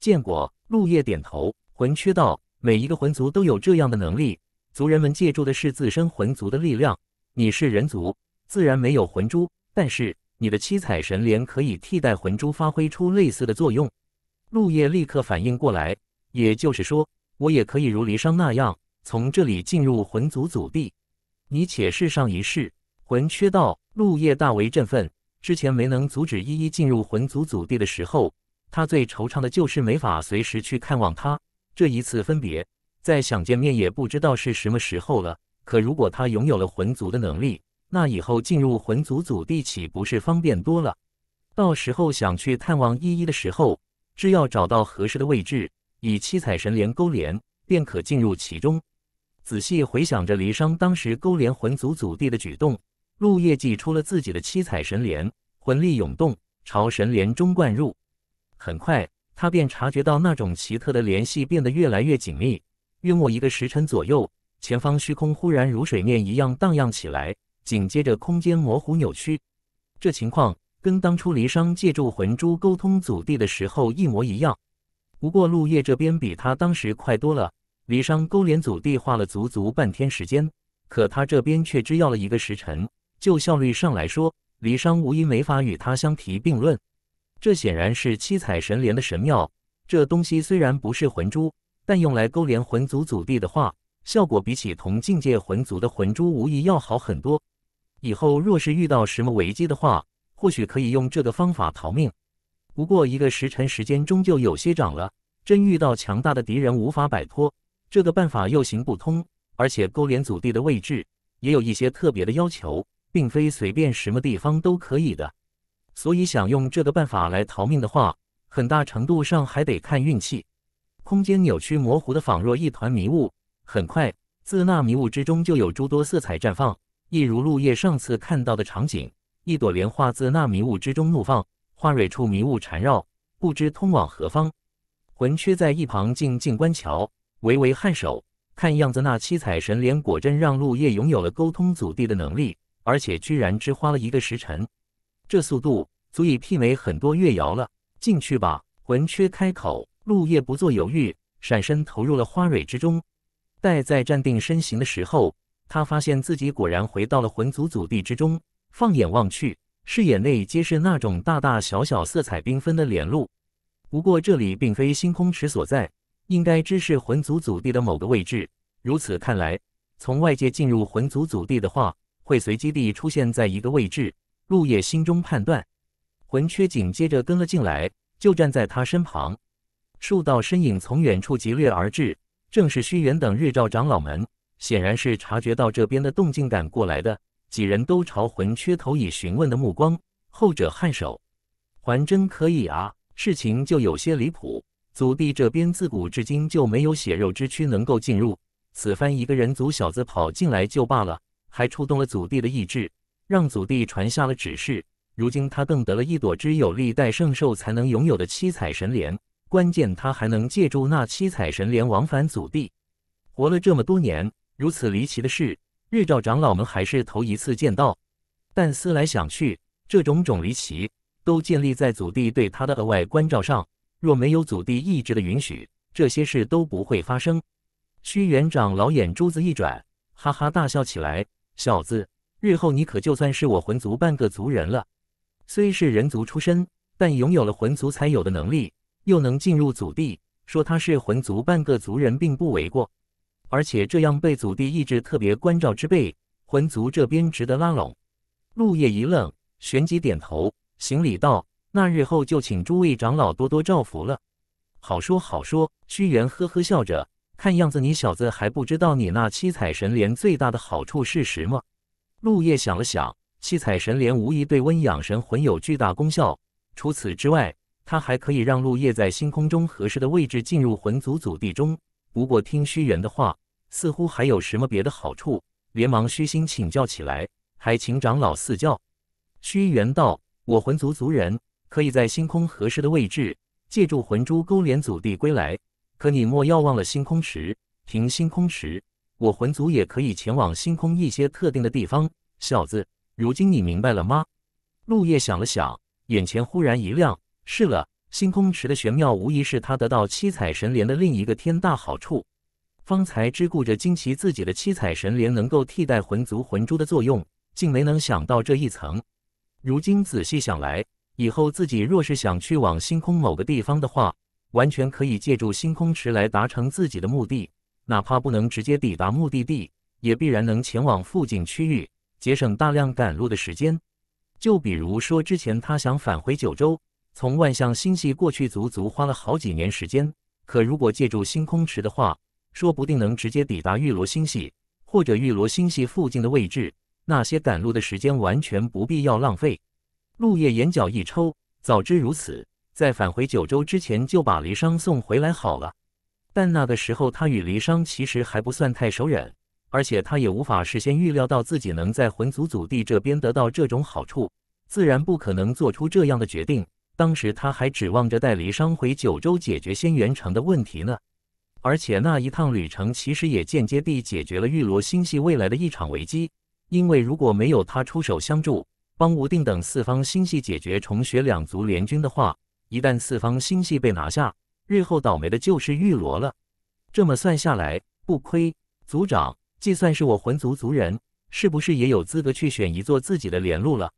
见过，陆叶点头。魂缺道，每一个魂族都有这样的能力，族人们借助的是自身魂族的力量。你是人族，自然没有魂珠，但是你的七彩神莲可以替代魂珠，发挥出类似的作用。陆叶立刻反应过来，也就是说，我也可以如离殇那样，从这里进入魂族祖地。你且试上一试。魂缺道陆夜大为振奋。之前没能阻止依依进入魂族祖地的时候，他最惆怅的就是没法随时去看望她。这一次分别，再想见面也不知道是什么时候了。可如果他拥有了魂族的能力，那以后进入魂族祖地岂不是方便多了？到时候想去探望依依的时候，只要找到合适的位置，以七彩神莲勾连，便可进入其中。仔细回想着离殇当时勾连魂族祖地的举动。陆叶祭出了自己的七彩神莲，魂力涌动，朝神莲中灌入。很快，他便察觉到那种奇特的联系变得越来越紧密。约莫一个时辰左右，前方虚空忽然如水面一样荡漾起来，紧接着空间模糊扭曲。这情况跟当初离殇借助魂珠沟通祖地的时候一模一样。不过陆叶这边比他当时快多了。离殇勾连祖地花了足足半天时间，可他这边却只要了一个时辰。就效率上来说，离商无疑没法与他相提并论。这显然是七彩神莲的神妙。这东西虽然不是魂珠，但用来勾连魂族祖地的话，效果比起同境界魂族的魂珠无疑要好很多。以后若是遇到什么危机的话，或许可以用这个方法逃命。不过一个时辰时间终究有些长了。真遇到强大的敌人无法摆脱，这个办法又行不通。而且勾连祖地的位置也有一些特别的要求。并非随便什么地方都可以的，所以想用这个办法来逃命的话，很大程度上还得看运气。空间扭曲模糊的，仿若一团迷雾。很快，自那迷雾之中就有诸多色彩绽放，一如陆叶上次看到的场景。一朵莲花自那迷雾之中怒放，花蕊处迷雾缠绕，不知通往何方。魂缺在一旁静静观瞧，微微颔首，看样子那七彩神莲果真让陆叶拥有了沟通祖地的能力。而且居然只花了一个时辰，这速度足以媲美很多月瑶了。进去吧，魂缺开口。陆夜不做犹豫，闪身投入了花蕊之中。待在站定身形的时候，他发现自己果然回到了魂族祖地之中。放眼望去，视野内皆是那种大大小小、色彩缤纷的莲露。不过这里并非星空池所在，应该只是魂族祖地的某个位置。如此看来，从外界进入魂族祖地的话。会随机地出现在一个位置。陆叶心中判断，魂缺紧接着跟了进来，就站在他身旁。数道身影从远处急掠而至，正是虚元等日照长老们，显然是察觉到这边的动静赶过来的。几人都朝魂缺投以询问的目光，后者颔首。还真可以啊！事情就有些离谱，祖地这边自古至今就没有血肉之躯能够进入，此番一个人族小子跑进来就罢了。还触动了祖地的意志，让祖地传下了指示。如今他更得了一朵只有历代圣兽才能拥有的七彩神莲，关键他还能借助那七彩神莲往返祖地。活了这么多年，如此离奇的事，日照长老们还是头一次见到。但思来想去，这种种离奇都建立在祖地对他的额外关照上。若没有祖地意志的允许，这些事都不会发生。屈元长老眼珠子一转，哈哈大笑起来。小子，日后你可就算是我魂族半个族人了。虽是人族出身，但拥有了魂族才有的能力，又能进入祖地，说他是魂族半个族人并不为过。而且这样被祖地意志特别关照之辈，魂族这边值得拉拢。陆叶一愣，旋即点头行礼道：“那日后就请诸位长老多多照拂了。”好说好说。屈原呵呵笑着。看样子，你小子还不知道你那七彩神莲最大的好处是什么？陆叶想了想，七彩神莲无疑对温养神魂有巨大功效。除此之外，它还可以让陆叶在星空中合适的位置进入魂族祖地中。不过，听虚元的话，似乎还有什么别的好处，连忙虚心请教起来，还请长老赐教。虚元道：“我魂族族人可以在星空合适的位置，借助魂珠勾连祖地归来。”可你莫要忘了星空石，凭星空石，我魂族也可以前往星空一些特定的地方。小子，如今你明白了吗？陆叶想了想，眼前忽然一亮。是了，星空池的玄妙，无疑是他得到七彩神莲的另一个天大好处。方才只顾着惊奇自己的七彩神莲能够替代魂族魂珠的作用，竟没能想到这一层。如今仔细想来，以后自己若是想去往星空某个地方的话，完全可以借助星空池来达成自己的目的，哪怕不能直接抵达目的地，也必然能前往附近区域，节省大量赶路的时间。就比如说，之前他想返回九州，从万象星系过去足足花了好几年时间，可如果借助星空池的话，说不定能直接抵达玉罗星系，或者玉罗星系附近的位置，那些赶路的时间完全不必要浪费。陆叶眼角一抽，早知如此。在返回九州之前就把离殇送回来好了，但那个时候他与离殇其实还不算太熟人，而且他也无法事先预料到自己能在魂族祖地这边得到这种好处，自然不可能做出这样的决定。当时他还指望着带离殇回九州解决仙元城的问题呢。而且那一趟旅程其实也间接地解决了玉罗星系未来的一场危机，因为如果没有他出手相助，帮吴定等四方星系解决重雪两族联军的话。一旦四方星系被拿下，日后倒霉的就是玉罗了。这么算下来，不亏。族长，既算是我魂族族人，是不是也有资格去选一座自己的连路了？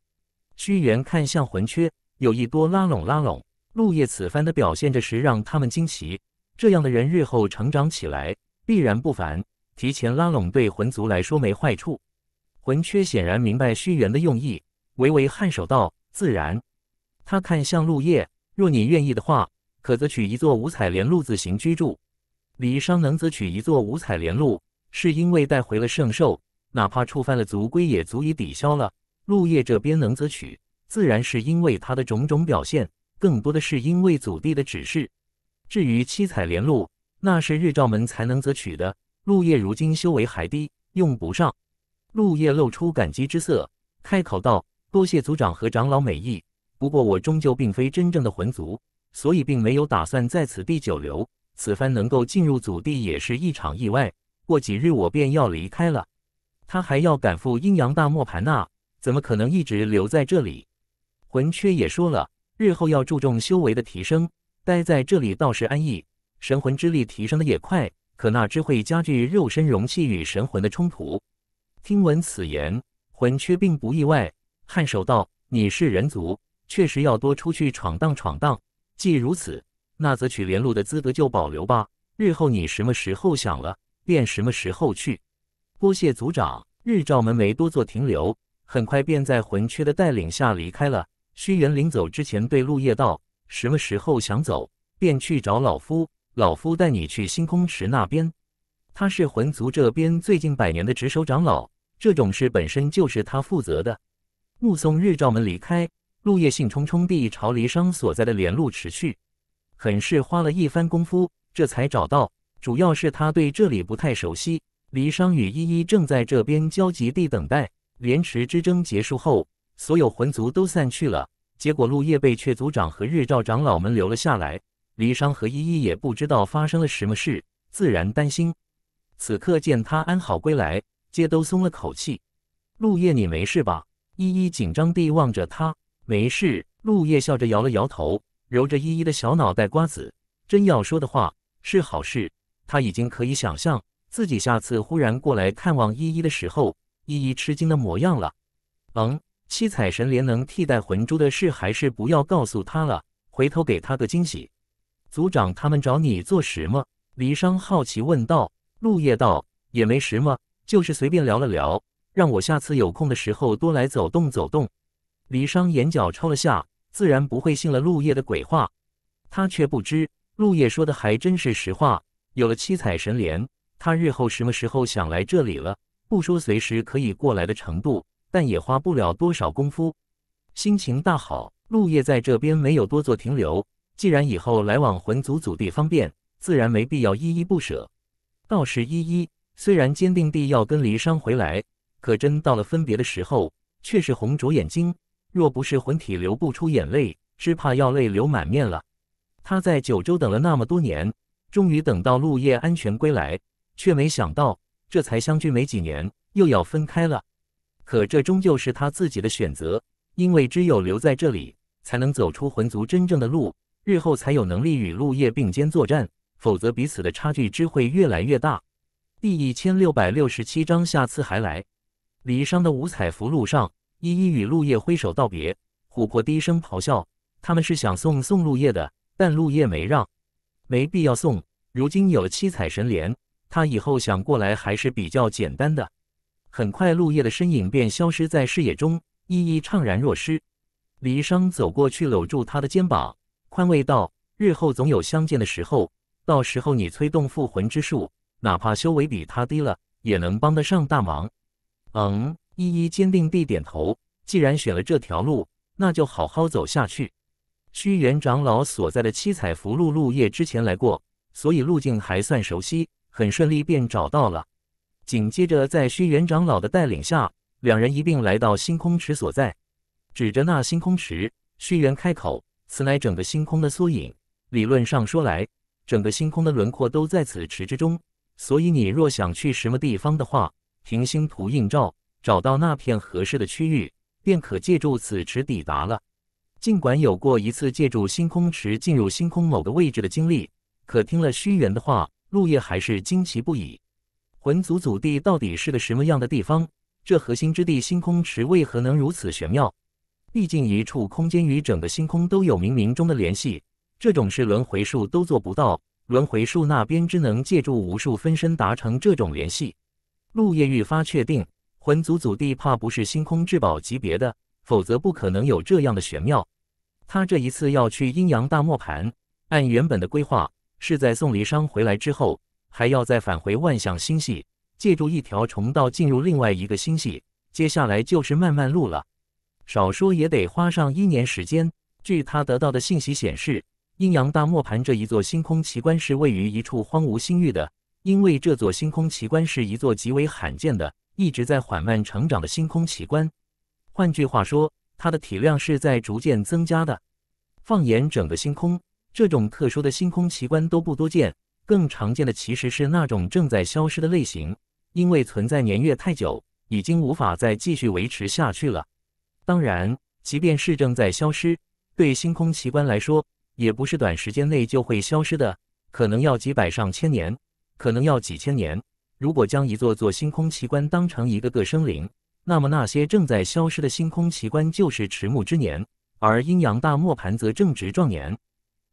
虚元看向魂缺，有意多拉拢拉拢。陆叶此番的表现着实让他们惊奇，这样的人日后成长起来必然不凡，提前拉拢对魂族来说没坏处。魂缺显然明白虚元的用意，微微颔首道：“自然。”他看向陆叶。若你愿意的话，可则取一座五彩莲露自行居住。李商能则取一座五彩莲露，是因为带回了圣兽，哪怕触犯了族规，也足以抵消了。陆叶这边能则取，自然是因为他的种种表现，更多的是因为祖地的指示。至于七彩莲露，那是日照门才能则取的。陆叶如今修为还低，用不上。陆叶露出感激之色，开口道：“多谢族长和长老美意。”不过我终究并非真正的魂族，所以并没有打算在此地久留。此番能够进入祖地也是一场意外。过几日我便要离开了，他还要赶赴阴阳大磨盘那，怎么可能一直留在这里？魂缺也说了，日后要注重修为的提升。待在这里倒是安逸，神魂之力提升的也快，可那只会加剧肉身容器与神魂的冲突。听闻此言，魂缺并不意外，颔首道：“你是人族。”确实要多出去闯荡闯荡。既如此，那则取莲路的资格就保留吧。日后你什么时候想了，便什么时候去。多谢族长。日照门没多做停留，很快便在魂缺的带领下离开了。虚元临走之前对陆叶道：“什么时候想走，便去找老夫，老夫带你去星空池那边。”他是魂族这边最近百年的值守长老，这种事本身就是他负责的。目送日照门离开。陆叶兴冲冲地朝离殇所在的莲露池去，很是花了一番功夫，这才找到。主要是他对这里不太熟悉。离殇与依依正在这边焦急地等待。莲池之争结束后，所有魂族都散去了，结果陆叶被雀族长和日照长老们留了下来。离殇和依依也不知道发生了什么事，自然担心。此刻见他安好归来，皆都松了口气。陆叶，你没事吧？依依紧张地望着他。没事，陆叶笑着摇了摇头，揉着依依的小脑袋瓜子。真要说的话，是好事。他已经可以想象自己下次忽然过来看望依依的时候，依依吃惊的模样了。嗯，七彩神莲能替代魂珠的事，还是不要告诉他了。回头给他个惊喜。族长他们找你做什么？黎商好奇问道。陆叶道：“也没什么，就是随便聊了聊，让我下次有空的时候多来走动走动。”李商眼角抽了下，自然不会信了陆叶的鬼话。他却不知陆叶说的还真是实话。有了七彩神莲，他日后什么时候想来这里了，不说随时可以过来的程度，但也花不了多少功夫。心情大好，陆叶在这边没有多做停留。既然以后来往魂族祖地方便，自然没必要依依不舍。倒是依依，虽然坚定地要跟黎商回来，可真到了分别的时候，却是红着眼睛。若不是魂体流不出眼泪，只怕要泪流满面了。他在九州等了那么多年，终于等到陆叶安全归来，却没想到这才相聚没几年，又要分开了。可这终究是他自己的选择，因为只有留在这里，才能走出魂族真正的路，日后才有能力与陆叶并肩作战，否则彼此的差距只会越来越大。第一千六百六十七章，下次还来。李商的五彩符路上。依依与陆叶挥手道别，琥珀低声咆哮：“他们是想送送陆叶的，但陆叶没让，没必要送。如今有了七彩神莲，他以后想过来还是比较简单的。”很快，陆叶的身影便消失在视野中，依依怅然若失。李商走过去，搂住他的肩膀，宽慰道：“日后总有相见的时候，到时候你催动复魂之术，哪怕修为比他低了，也能帮得上大忙。”嗯。一一坚定地点头。既然选了这条路，那就好好走下去。虚元长老所在的七彩福禄路叶之前来过，所以路径还算熟悉，很顺利便找到了。紧接着，在虚元长老的带领下，两人一并来到星空池所在，指着那星空池，虚元开口：“此乃整个星空的缩影，理论上说来，整个星空的轮廓都在此池之中。所以你若想去什么地方的话，凭星图映照。”找到那片合适的区域，便可借助此池抵达了。尽管有过一次借助星空池进入星空某个位置的经历，可听了虚元的话，陆叶还是惊奇不已。魂族祖地到底是个什么样的地方？这核心之地星空池为何能如此玄妙？毕竟一处空间与整个星空都有冥冥中的联系，这种事轮回术都做不到，轮回术那边只能借助无数分身达成这种联系。陆叶愈发确定。魂族祖地怕不是星空至宝级别的，否则不可能有这样的玄妙。他这一次要去阴阳大磨盘，按原本的规划，是在送离殇回来之后，还要再返回万象星系，借助一条虫道进入另外一个星系。接下来就是漫漫路了，少说也得花上一年时间。据他得到的信息显示，阴阳大磨盘这一座星空奇观是位于一处荒芜星域的，因为这座星空奇观是一座极为罕见的。一直在缓慢成长的星空奇观，换句话说，它的体量是在逐渐增加的。放眼整个星空，这种特殊的星空奇观都不多见，更常见的其实是那种正在消失的类型，因为存在年月太久，已经无法再继续维持下去了。当然，即便是正在消失，对星空奇观来说，也不是短时间内就会消失的，可能要几百上千年，可能要几千年。如果将一座座星空奇观当成一个个生灵，那么那些正在消失的星空奇观就是迟暮之年，而阴阳大磨盘则正值壮年。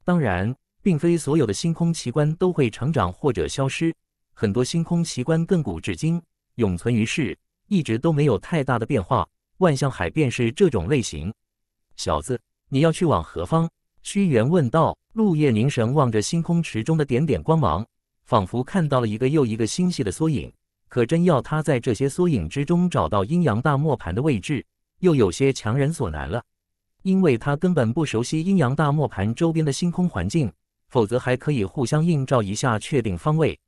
当然，并非所有的星空奇观都会成长或者消失，很多星空奇观亘古至今，永存于世，一直都没有太大的变化。万象海便是这种类型。小子，你要去往何方？虚元问道。陆夜凝神望着星空池中的点点光芒。仿佛看到了一个又一个星系的缩影，可真要他在这些缩影之中找到阴阳大磨盘的位置，又有些强人所难了。因为他根本不熟悉阴阳大磨盘周边的星空环境，否则还可以互相映照一下确定方位。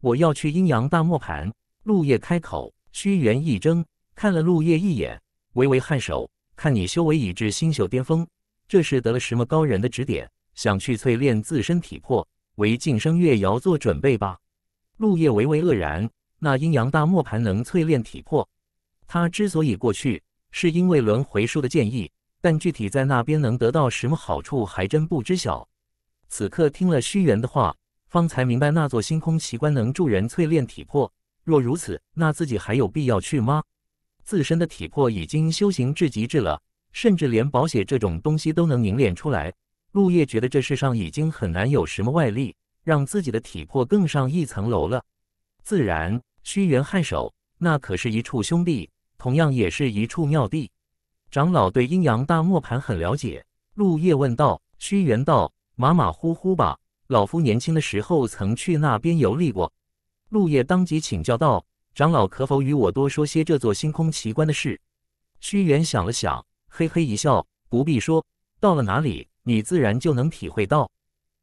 我要去阴阳大磨盘，陆叶开口。虚元一怔，看了陆叶一眼，微微颔首。看你修为已至星宿巅峰，这是得了什么高人的指点，想去淬炼自身体魄。为晋升月瑶做准备吧。陆叶微微愕然，那阴阳大磨盘能淬炼体魄。他之所以过去，是因为轮回术的建议，但具体在那边能得到什么好处，还真不知晓。此刻听了屈原的话，方才明白那座星空奇观能助人淬炼体魄。若如此，那自己还有必要去吗？自身的体魄已经修行至极致了，甚至连宝血这种东西都能凝练出来。陆叶觉得这世上已经很难有什么外力让自己的体魄更上一层楼了。自然，虚元颔首，那可是一处兄弟，同样也是一处妙地。长老对阴阳大磨盘很了解，陆叶问道：“虚元道，马马虎虎吧？老夫年轻的时候曾去那边游历过。”陆叶当即请教道：“长老可否与我多说些这座星空奇观的事？”虚元想了想，嘿嘿一笑：“不必说，到了哪里？”你自然就能体会到，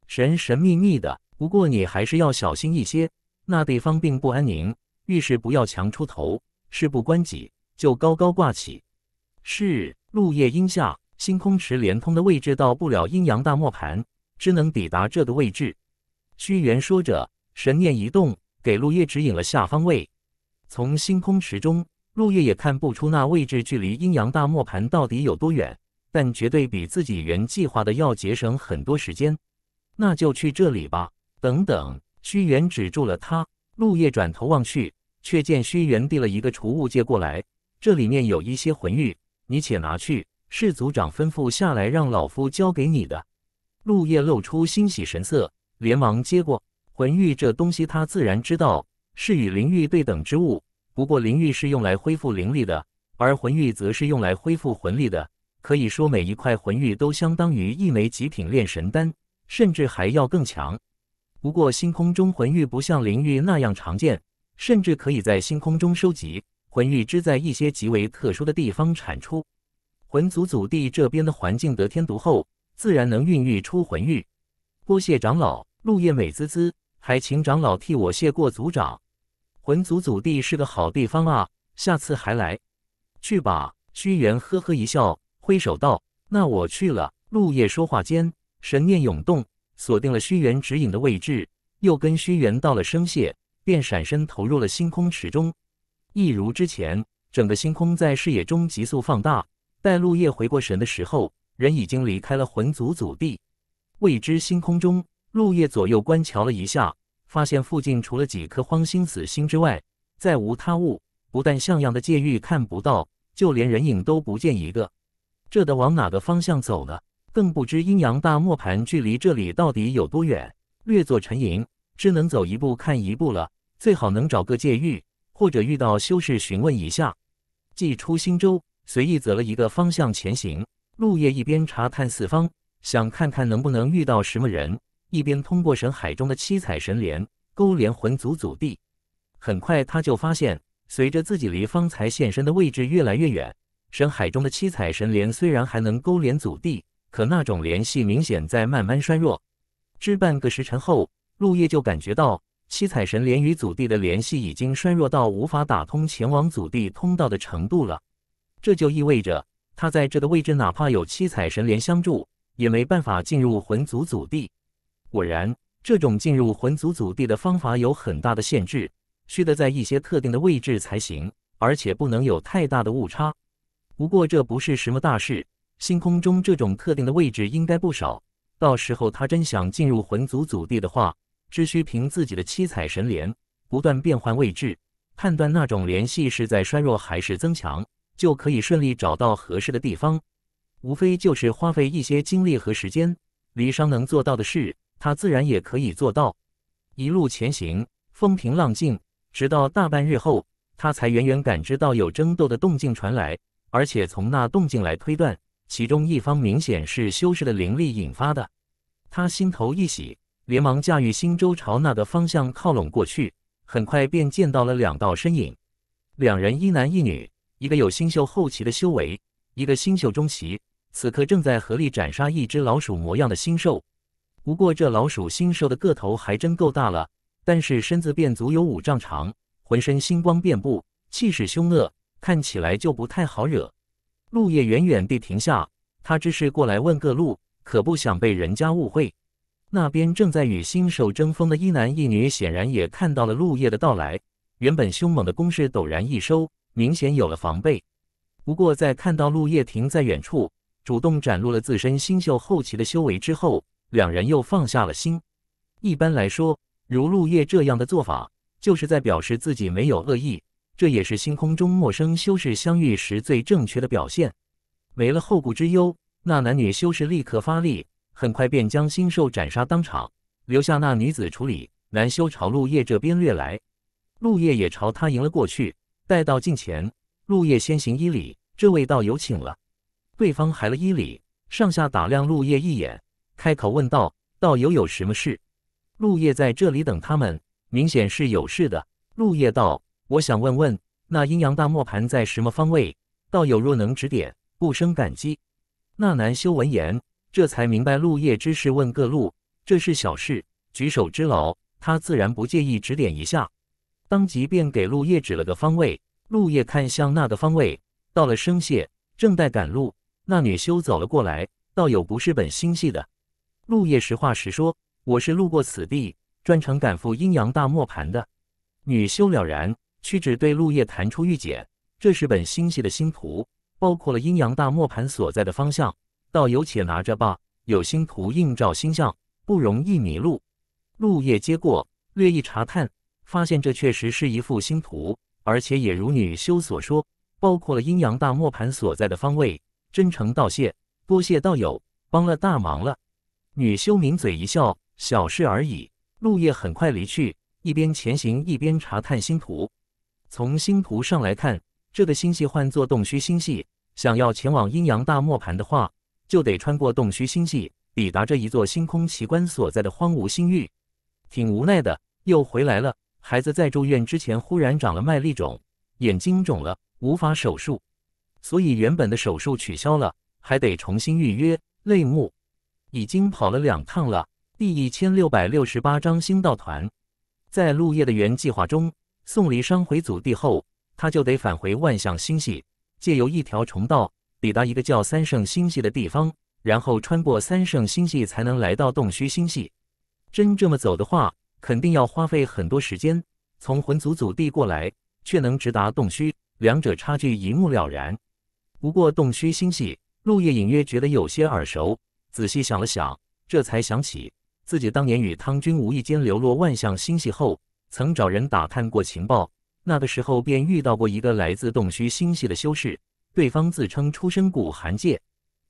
神神秘秘的。不过你还是要小心一些，那地方并不安宁，遇事不要强出头，事不关己就高高挂起。是，陆叶阴下星空池连通的位置到不了阴阳大磨盘，只能抵达这的位置。虚元说着，神念一动，给陆叶指引了下方位。从星空池中，陆叶也看不出那位置距离阴阳大磨盘到底有多远。但绝对比自己原计划的要节省很多时间，那就去这里吧。等等，屈原止住了他。陆叶转头望去，却见屈原递了一个储物戒过来，这里面有一些魂玉，你且拿去。是族长吩咐下来，让老夫交给你的。陆叶露出欣喜神色，连忙接过魂玉这东西。他自然知道是与灵玉对等之物，不过灵玉是用来恢复灵力的，而魂玉则是用来恢复魂力的。可以说，每一块魂玉都相当于一枚极品炼神丹，甚至还要更强。不过，星空中魂玉不像灵玉那样常见，甚至可以在星空中收集。魂玉只在一些极为特殊的地方产出。魂族祖地这边的环境得天独厚，自然能孕育出魂玉。多谢长老，陆叶美滋滋，还请长老替我谢过族长。魂族祖地是个好地方啊，下次还来。去吧，虚元。呵呵一笑。挥手道：“那我去了。”陆叶说话间，神念涌动，锁定了虚元指引的位置，又跟虚元道了声谢，便闪身投入了星空池中。一如之前，整个星空在视野中急速放大。待陆叶回过神的时候，人已经离开了魂族祖地，未知星空中，陆叶左右观瞧了一下，发现附近除了几颗荒星、死星之外，再无他物。不但像样的界域看不到，就连人影都不见一个。这得往哪个方向走呢？更不知阴阳大磨盘距离这里到底有多远。略作沉吟，只能走一步看一步了。最好能找个借喻，或者遇到修士询问一下。既出新舟，随意择了一个方向前行。陆叶一边查探四方，想看看能不能遇到什么人，一边通过神海中的七彩神莲勾连魂族祖地。很快，他就发现，随着自己离方才现身的位置越来越远。深海中的七彩神莲虽然还能勾连祖地，可那种联系明显在慢慢衰弱。至半个时辰后，陆叶就感觉到七彩神莲与祖地的联系已经衰弱到无法打通前往祖地通道的程度了。这就意味着他在这个位置，哪怕有七彩神莲相助，也没办法进入魂族祖地。果然，这种进入魂族祖地的方法有很大的限制，需得在一些特定的位置才行，而且不能有太大的误差。不过这不是什么大事，星空中这种特定的位置应该不少。到时候他真想进入魂族祖地的话，只需凭自己的七彩神莲不断变换位置，判断那种联系是在衰弱还是增强，就可以顺利找到合适的地方。无非就是花费一些精力和时间。离殇能做到的事，他自然也可以做到。一路前行，风平浪静，直到大半日后，他才远远感知到有争斗的动静传来。而且从那动静来推断，其中一方明显是修士的灵力引发的。他心头一喜，连忙驾驭星舟朝那个方向靠拢过去。很快便见到了两道身影，两人一男一女，一个有星宿后期的修为，一个星宿中期，此刻正在合力斩杀一只老鼠模样的星兽。不过这老鼠星兽的个头还真够大了，但是身子便足有五丈长，浑身星光遍布，气势凶恶。看起来就不太好惹。陆叶远远地停下，他只是过来问个路，可不想被人家误会。那边正在与新手争锋的一男一女显然也看到了陆叶的到来，原本凶猛的攻势陡然一收，明显有了防备。不过在看到陆叶停在远处，主动展露了自身新秀后期的修为之后，两人又放下了心。一般来说，如陆叶这样的做法，就是在表示自己没有恶意。这也是星空中陌生修士相遇时最正确的表现。没了后顾之忧，那男女修士立刻发力，很快便将星兽斩杀当场，留下那女子处理。男修朝陆叶这边掠来，陆叶也朝他迎了过去。待到近前，陆叶先行一礼：“这位道友，请了。”对方还了一礼，上下打量陆叶一眼，开口问道：“道友有什么事？”陆叶在这里等他们，明显是有事的。陆叶道。我想问问，那阴阳大磨盘在什么方位？道友若能指点，不胜感激。那男修闻言，这才明白陆叶之事，问个路，这是小事，举手之劳，他自然不介意指点一下。当即便给陆叶指了个方位。陆叶看向那个方位，道了声谢，正待赶路，那女修走了过来。道友不是本星系的。陆叶实话实说，我是路过此地，专程赶赴阴阳大磨盘的。女修了然。屈指对陆叶弹出玉简，这是本星系的星图，包括了阴阳大磨盘所在的方向。道友且拿着吧，有星图映照星象，不容易迷路。陆叶接过，略一查探，发现这确实是一副星图，而且也如女修所说，包括了阴阳大磨盘所在的方位。真诚道谢，多谢道友帮了大忙了。女修抿嘴一笑，小事而已。陆叶很快离去，一边前行一边查探星图。从星图上来看，这个星系唤作洞虚星系，想要前往阴阳大磨盘的话，就得穿过洞虚星系，抵达这一座星空奇观所在的荒芜星域。挺无奈的，又回来了。孩子在住院之前忽然长了麦粒肿，眼睛肿了，无法手术，所以原本的手术取消了，还得重新预约。泪目，已经跑了两趟了。第一千六百六十八章星道团，在陆叶的原计划中。送离殇回祖地后，他就得返回万象星系，借由一条虫道抵达一个叫三圣星系的地方，然后穿过三圣星系才能来到洞虚星系。真这么走的话，肯定要花费很多时间。从魂族祖地过来，却能直达洞虚，两者差距一目了然。不过洞虚星系，陆叶隐约觉得有些耳熟，仔细想了想，这才想起自己当年与汤君无意间流落万象星系后。曾找人打探过情报，那个时候便遇到过一个来自洞虚星系的修士，对方自称出身古寒界，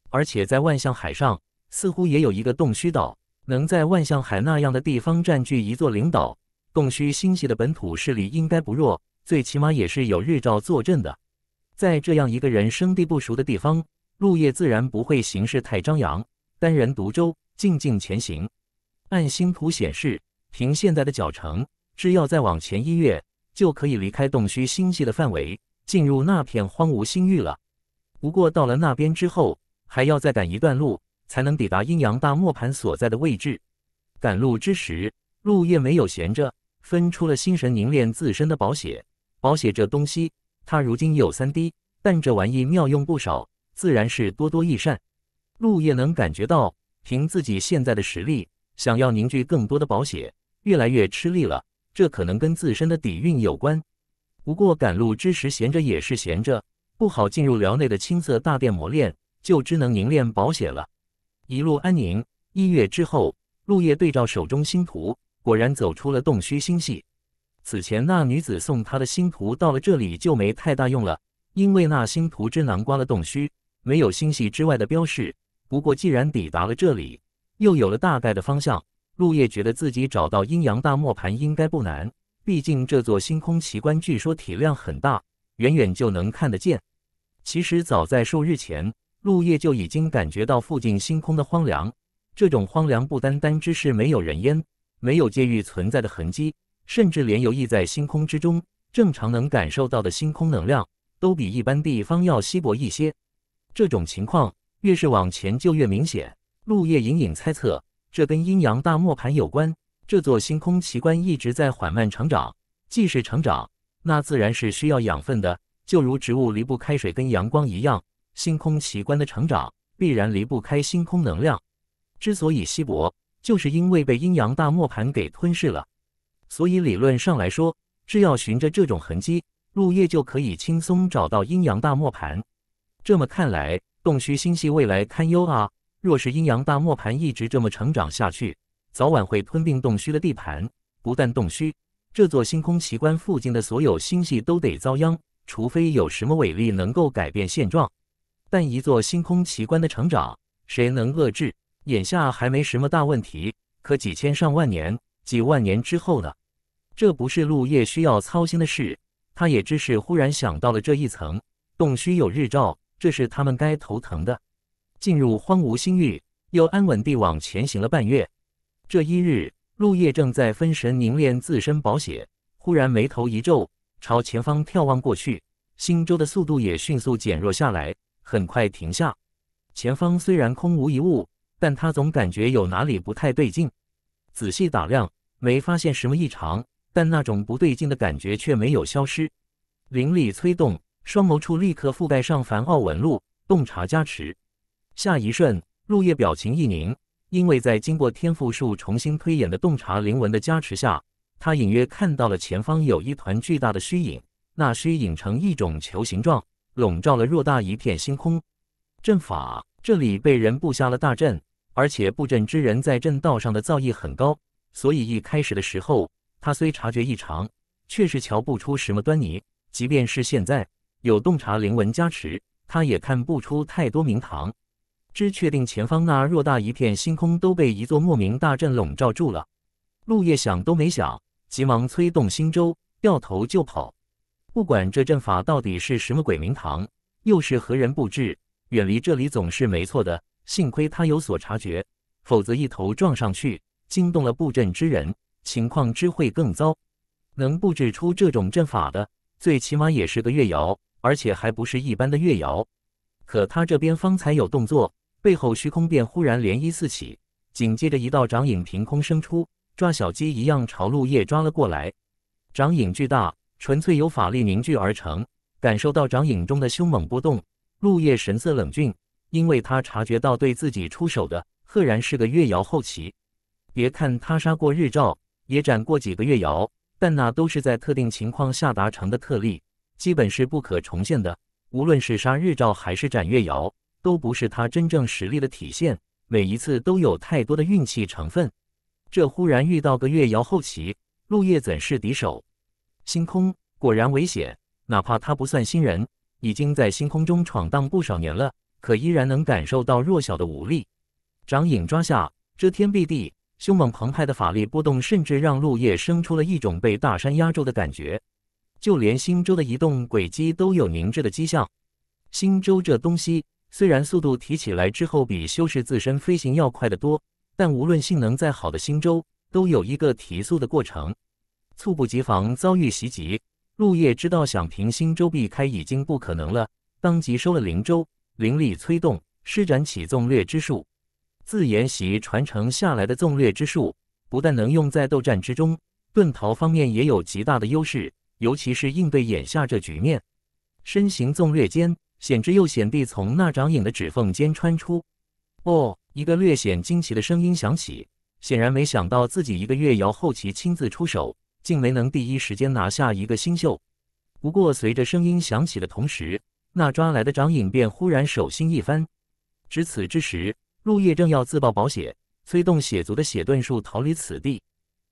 而且在万象海上似乎也有一个洞虚岛，能在万象海那样的地方占据一座领岛，洞虚星系的本土势力应该不弱，最起码也是有日照坐镇的。在这样一个人生地不熟的地方，陆叶自然不会行事太张扬，单人独舟，静静前行。按星图显示，凭现在的脚程。只要再往前一跃，就可以离开洞虚星系的范围，进入那片荒芜星域了。不过到了那边之后，还要再赶一段路，才能抵达阴阳大磨盘所在的位置。赶路之时，陆叶没有闲着，分出了心神凝练自身的宝血。宝血这东西，他如今有三滴，但这玩意妙用不少，自然是多多益善。陆叶能感觉到，凭自己现在的实力，想要凝聚更多的宝血，越来越吃力了。这可能跟自身的底蕴有关，不过赶路之时闲着也是闲着，不好进入辽内的青色大殿磨练，就只能凝练宝血了。一路安宁，一月之后，陆夜对照手中星图，果然走出了洞虚星系。此前那女子送他的星图到了这里就没太大用了，因为那星图之囊刮了洞虚，没有星系之外的标识。不过既然抵达了这里，又有了大概的方向。陆叶觉得自己找到阴阳大磨盘应该不难，毕竟这座星空奇观据说体量很大，远远就能看得见。其实早在数日前，陆叶就已经感觉到附近星空的荒凉。这种荒凉不单单只是没有人烟、没有界域存在的痕迹，甚至连游弋在星空之中、正常能感受到的星空能量，都比一般地方要稀薄一些。这种情况越是往前就越明显。陆叶隐隐猜测。这跟阴阳大磨盘有关。这座星空奇观一直在缓慢成长，既是成长，那自然是需要养分的。就如植物离不开水跟阳光一样，星空奇观的成长必然离不开星空能量。之所以稀薄，就是因为被阴阳大磨盘给吞噬了。所以理论上来说，只要循着这种痕迹，陆叶就可以轻松找到阴阳大磨盘。这么看来，洞虚星系未来堪忧啊。若是阴阳大磨盘一直这么成长下去，早晚会吞并洞虚的地盘，不但洞虚，这座星空奇观附近的所有星系都得遭殃。除非有什么伟力能够改变现状，但一座星空奇观的成长，谁能遏制？眼下还没什么大问题，可几千上万年、几万年之后呢？这不是陆叶需要操心的事，他也只是忽然想到了这一层。洞虚有日照，这是他们该头疼的。进入荒芜星域，又安稳地往前行了半月。这一日，陆叶正在分神凝练自身宝血，忽然眉头一皱，朝前方眺望过去。星舟的速度也迅速减弱下来，很快停下。前方虽然空无一物，但他总感觉有哪里不太对劲。仔细打量，没发现什么异常，但那种不对劲的感觉却没有消失。灵力催动，双眸处立刻覆盖上繁奥纹路，洞察加持。下一瞬，陆叶表情一凝，因为在经过天赋树重新推演的洞察灵纹的加持下，他隐约看到了前方有一团巨大的虚影，那虚影呈一种球形状，笼罩了偌大一片星空。阵法，这里被人布下了大阵，而且布阵之人在阵道上的造诣很高，所以一开始的时候，他虽察觉异常，却是瞧不出什么端倪。即便是现在有洞察灵纹加持，他也看不出太多名堂。只确定前方那偌大一片星空都被一座莫名大阵笼罩住了，陆夜想都没想，急忙催动星舟，掉头就跑。不管这阵法到底是什么鬼名堂，又是何人布置，远离这里总是没错的。幸亏他有所察觉，否则一头撞上去，惊动了布阵之人，情况只会更糟。能布置出这种阵法的，最起码也是个月瑶，而且还不是一般的月瑶。可他这边方才有动作。背后虚空便忽然涟漪四起，紧接着一道掌影凭空生出，抓小鸡一样朝陆叶抓了过来。掌影巨大，纯粹由法力凝聚而成。感受到掌影中的凶猛波动，陆叶神色冷峻，因为他察觉到对自己出手的，赫然是个月瑶后期。别看他杀过日照，也斩过几个月瑶，但那都是在特定情况下达成的特例，基本是不可重现的。无论是杀日照，还是斩月瑶。都不是他真正实力的体现，每一次都有太多的运气成分。这忽然遇到个月瑶后期，陆叶怎是敌手？星空果然危险，哪怕他不算新人，已经在星空中闯荡不少年了，可依然能感受到弱小的武力。掌影抓下，遮天蔽地，凶猛澎湃的法力波动，甚至让陆叶生出了一种被大山压住的感觉。就连星舟的移动轨迹都有凝滞的迹象。星舟这东西。虽然速度提起来之后比修饰自身飞行要快得多，但无论性能再好的星舟，都有一个提速的过程。猝不及防遭遇袭击，陆叶知道想凭星舟避开已经不可能了，当即收了灵舟，灵力催动，施展起纵略之术。自研习传承下来的纵略之术，不但能用在斗战之中，遁逃方面也有极大的优势，尤其是应对眼下这局面，身形纵略间。险之又险地从那掌影的指缝间穿出。哦，一个略显惊奇的声音响起，显然没想到自己一个月摇后期亲自出手，竟没能第一时间拿下一个新秀。不过，随着声音响起的同时，那抓来的掌影便忽然手心一翻。值此之时，陆叶正要自爆宝血，催动血族的血遁术逃离此地。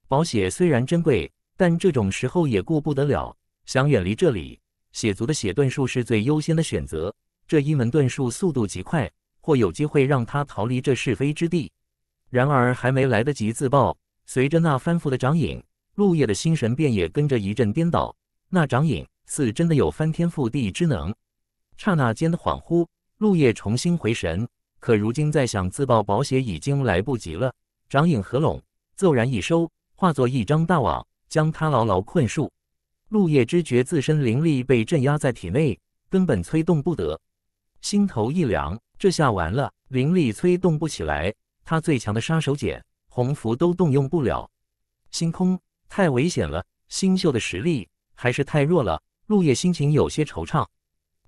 宝血虽然珍贵，但这种时候也顾不得了，想远离这里。血族的血遁术是最优先的选择，这一门遁术速度极快，或有机会让他逃离这是非之地。然而还没来得及自爆，随着那翻覆的掌影，陆叶的心神便也跟着一阵颠倒。那掌影似真的有翻天覆地之能。刹那间的恍惚，陆叶重新回神，可如今再想自爆保血已经来不及了。掌影合拢，骤然一收，化作一张大网，将他牢牢困束。陆叶知觉自身灵力被镇压在体内，根本催动不得，心头一凉，这下完了，灵力催动不起来，他最强的杀手锏红符都动用不了，星空太危险了，星宿的实力还是太弱了。陆叶心情有些惆怅，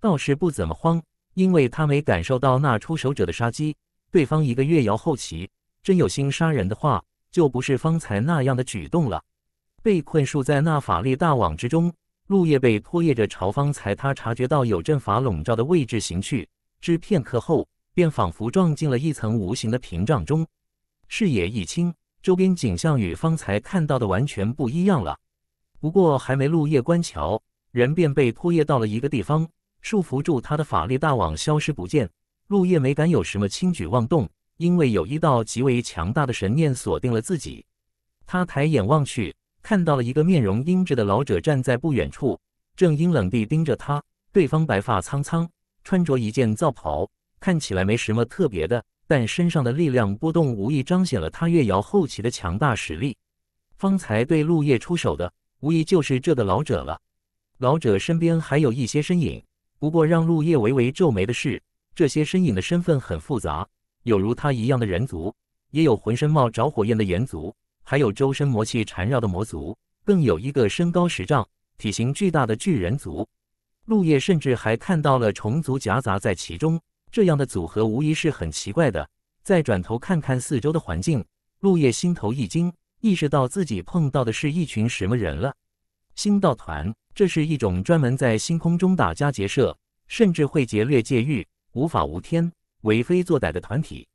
倒是不怎么慌，因为他没感受到那出手者的杀机，对方一个月摇后期，真有心杀人的话，就不是方才那样的举动了。被困束在那法力大网之中，陆叶被拖曳着朝方才他察觉到有阵法笼罩的位置行去。只片刻后，便仿佛撞进了一层无形的屏障中，视野一清，周边景象与方才看到的完全不一样了。不过还没陆叶观瞧，人便被拖曳到了一个地方，束缚住他的法力大网消失不见。陆叶没敢有什么轻举妄动，因为有一道极为强大的神念锁定了自己。他抬眼望去。看到了一个面容阴鸷的老者站在不远处，正阴冷地盯着他。对方白发苍苍，穿着一件皂袍，看起来没什么特别的，但身上的力量波动无疑彰显了他越瑶后期的强大实力。方才对陆叶出手的，无疑就是这个老者了。老者身边还有一些身影，不过让陆叶微微皱眉的是，这些身影的身份很复杂，有如他一样的人族，也有浑身冒着火焰的炎族。还有周身魔气缠绕的魔族，更有一个身高十丈、体型巨大的巨人族。陆叶甚至还看到了虫族夹杂在其中，这样的组合无疑是很奇怪的。再转头看看四周的环境，陆叶心头一惊，意识到自己碰到的是一群什么人了。星道团，这是一种专门在星空中打家劫舍，甚至会劫掠界域、无法无天、为非作歹的团体。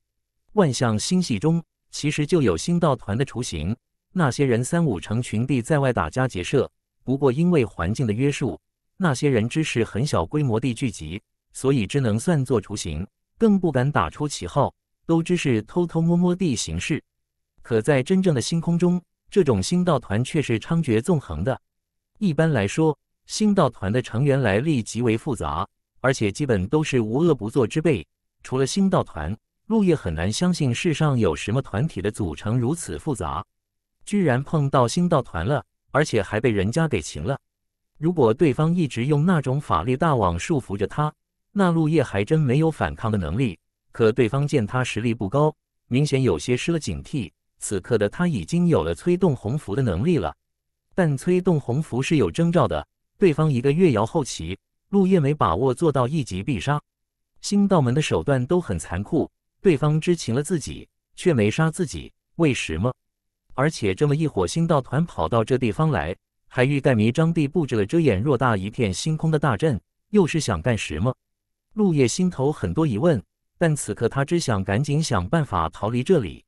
万象星系中。其实就有星道团的雏形，那些人三五成群地在外打家劫舍，不过因为环境的约束，那些人只是很小规模地聚集，所以只能算作雏形，更不敢打出旗号，都只是偷偷摸摸地行事。可在真正的星空中，这种星道团却是猖獗纵横的。一般来说，星道团的成员来历极为复杂，而且基本都是无恶不作之辈。除了星道团，陆叶很难相信世上有什么团体的组成如此复杂，居然碰到星道团了，而且还被人家给擒了。如果对方一直用那种法力大网束缚着他，那陆叶还真没有反抗的能力。可对方见他实力不高，明显有些失了警惕。此刻的他已经有了催动红符的能力了，但催动红符是有征兆的。对方一个月瑶后期，陆叶没把握做到一击必杀。星道门的手段都很残酷。对方知情了自己，却没杀自己，为什么？而且这么一伙星道团跑到这地方来，还欲盖弥彰地布置了遮掩偌大一片星空的大阵，又是想干什么？陆叶心头很多疑问，但此刻他只想赶紧想办法逃离这里。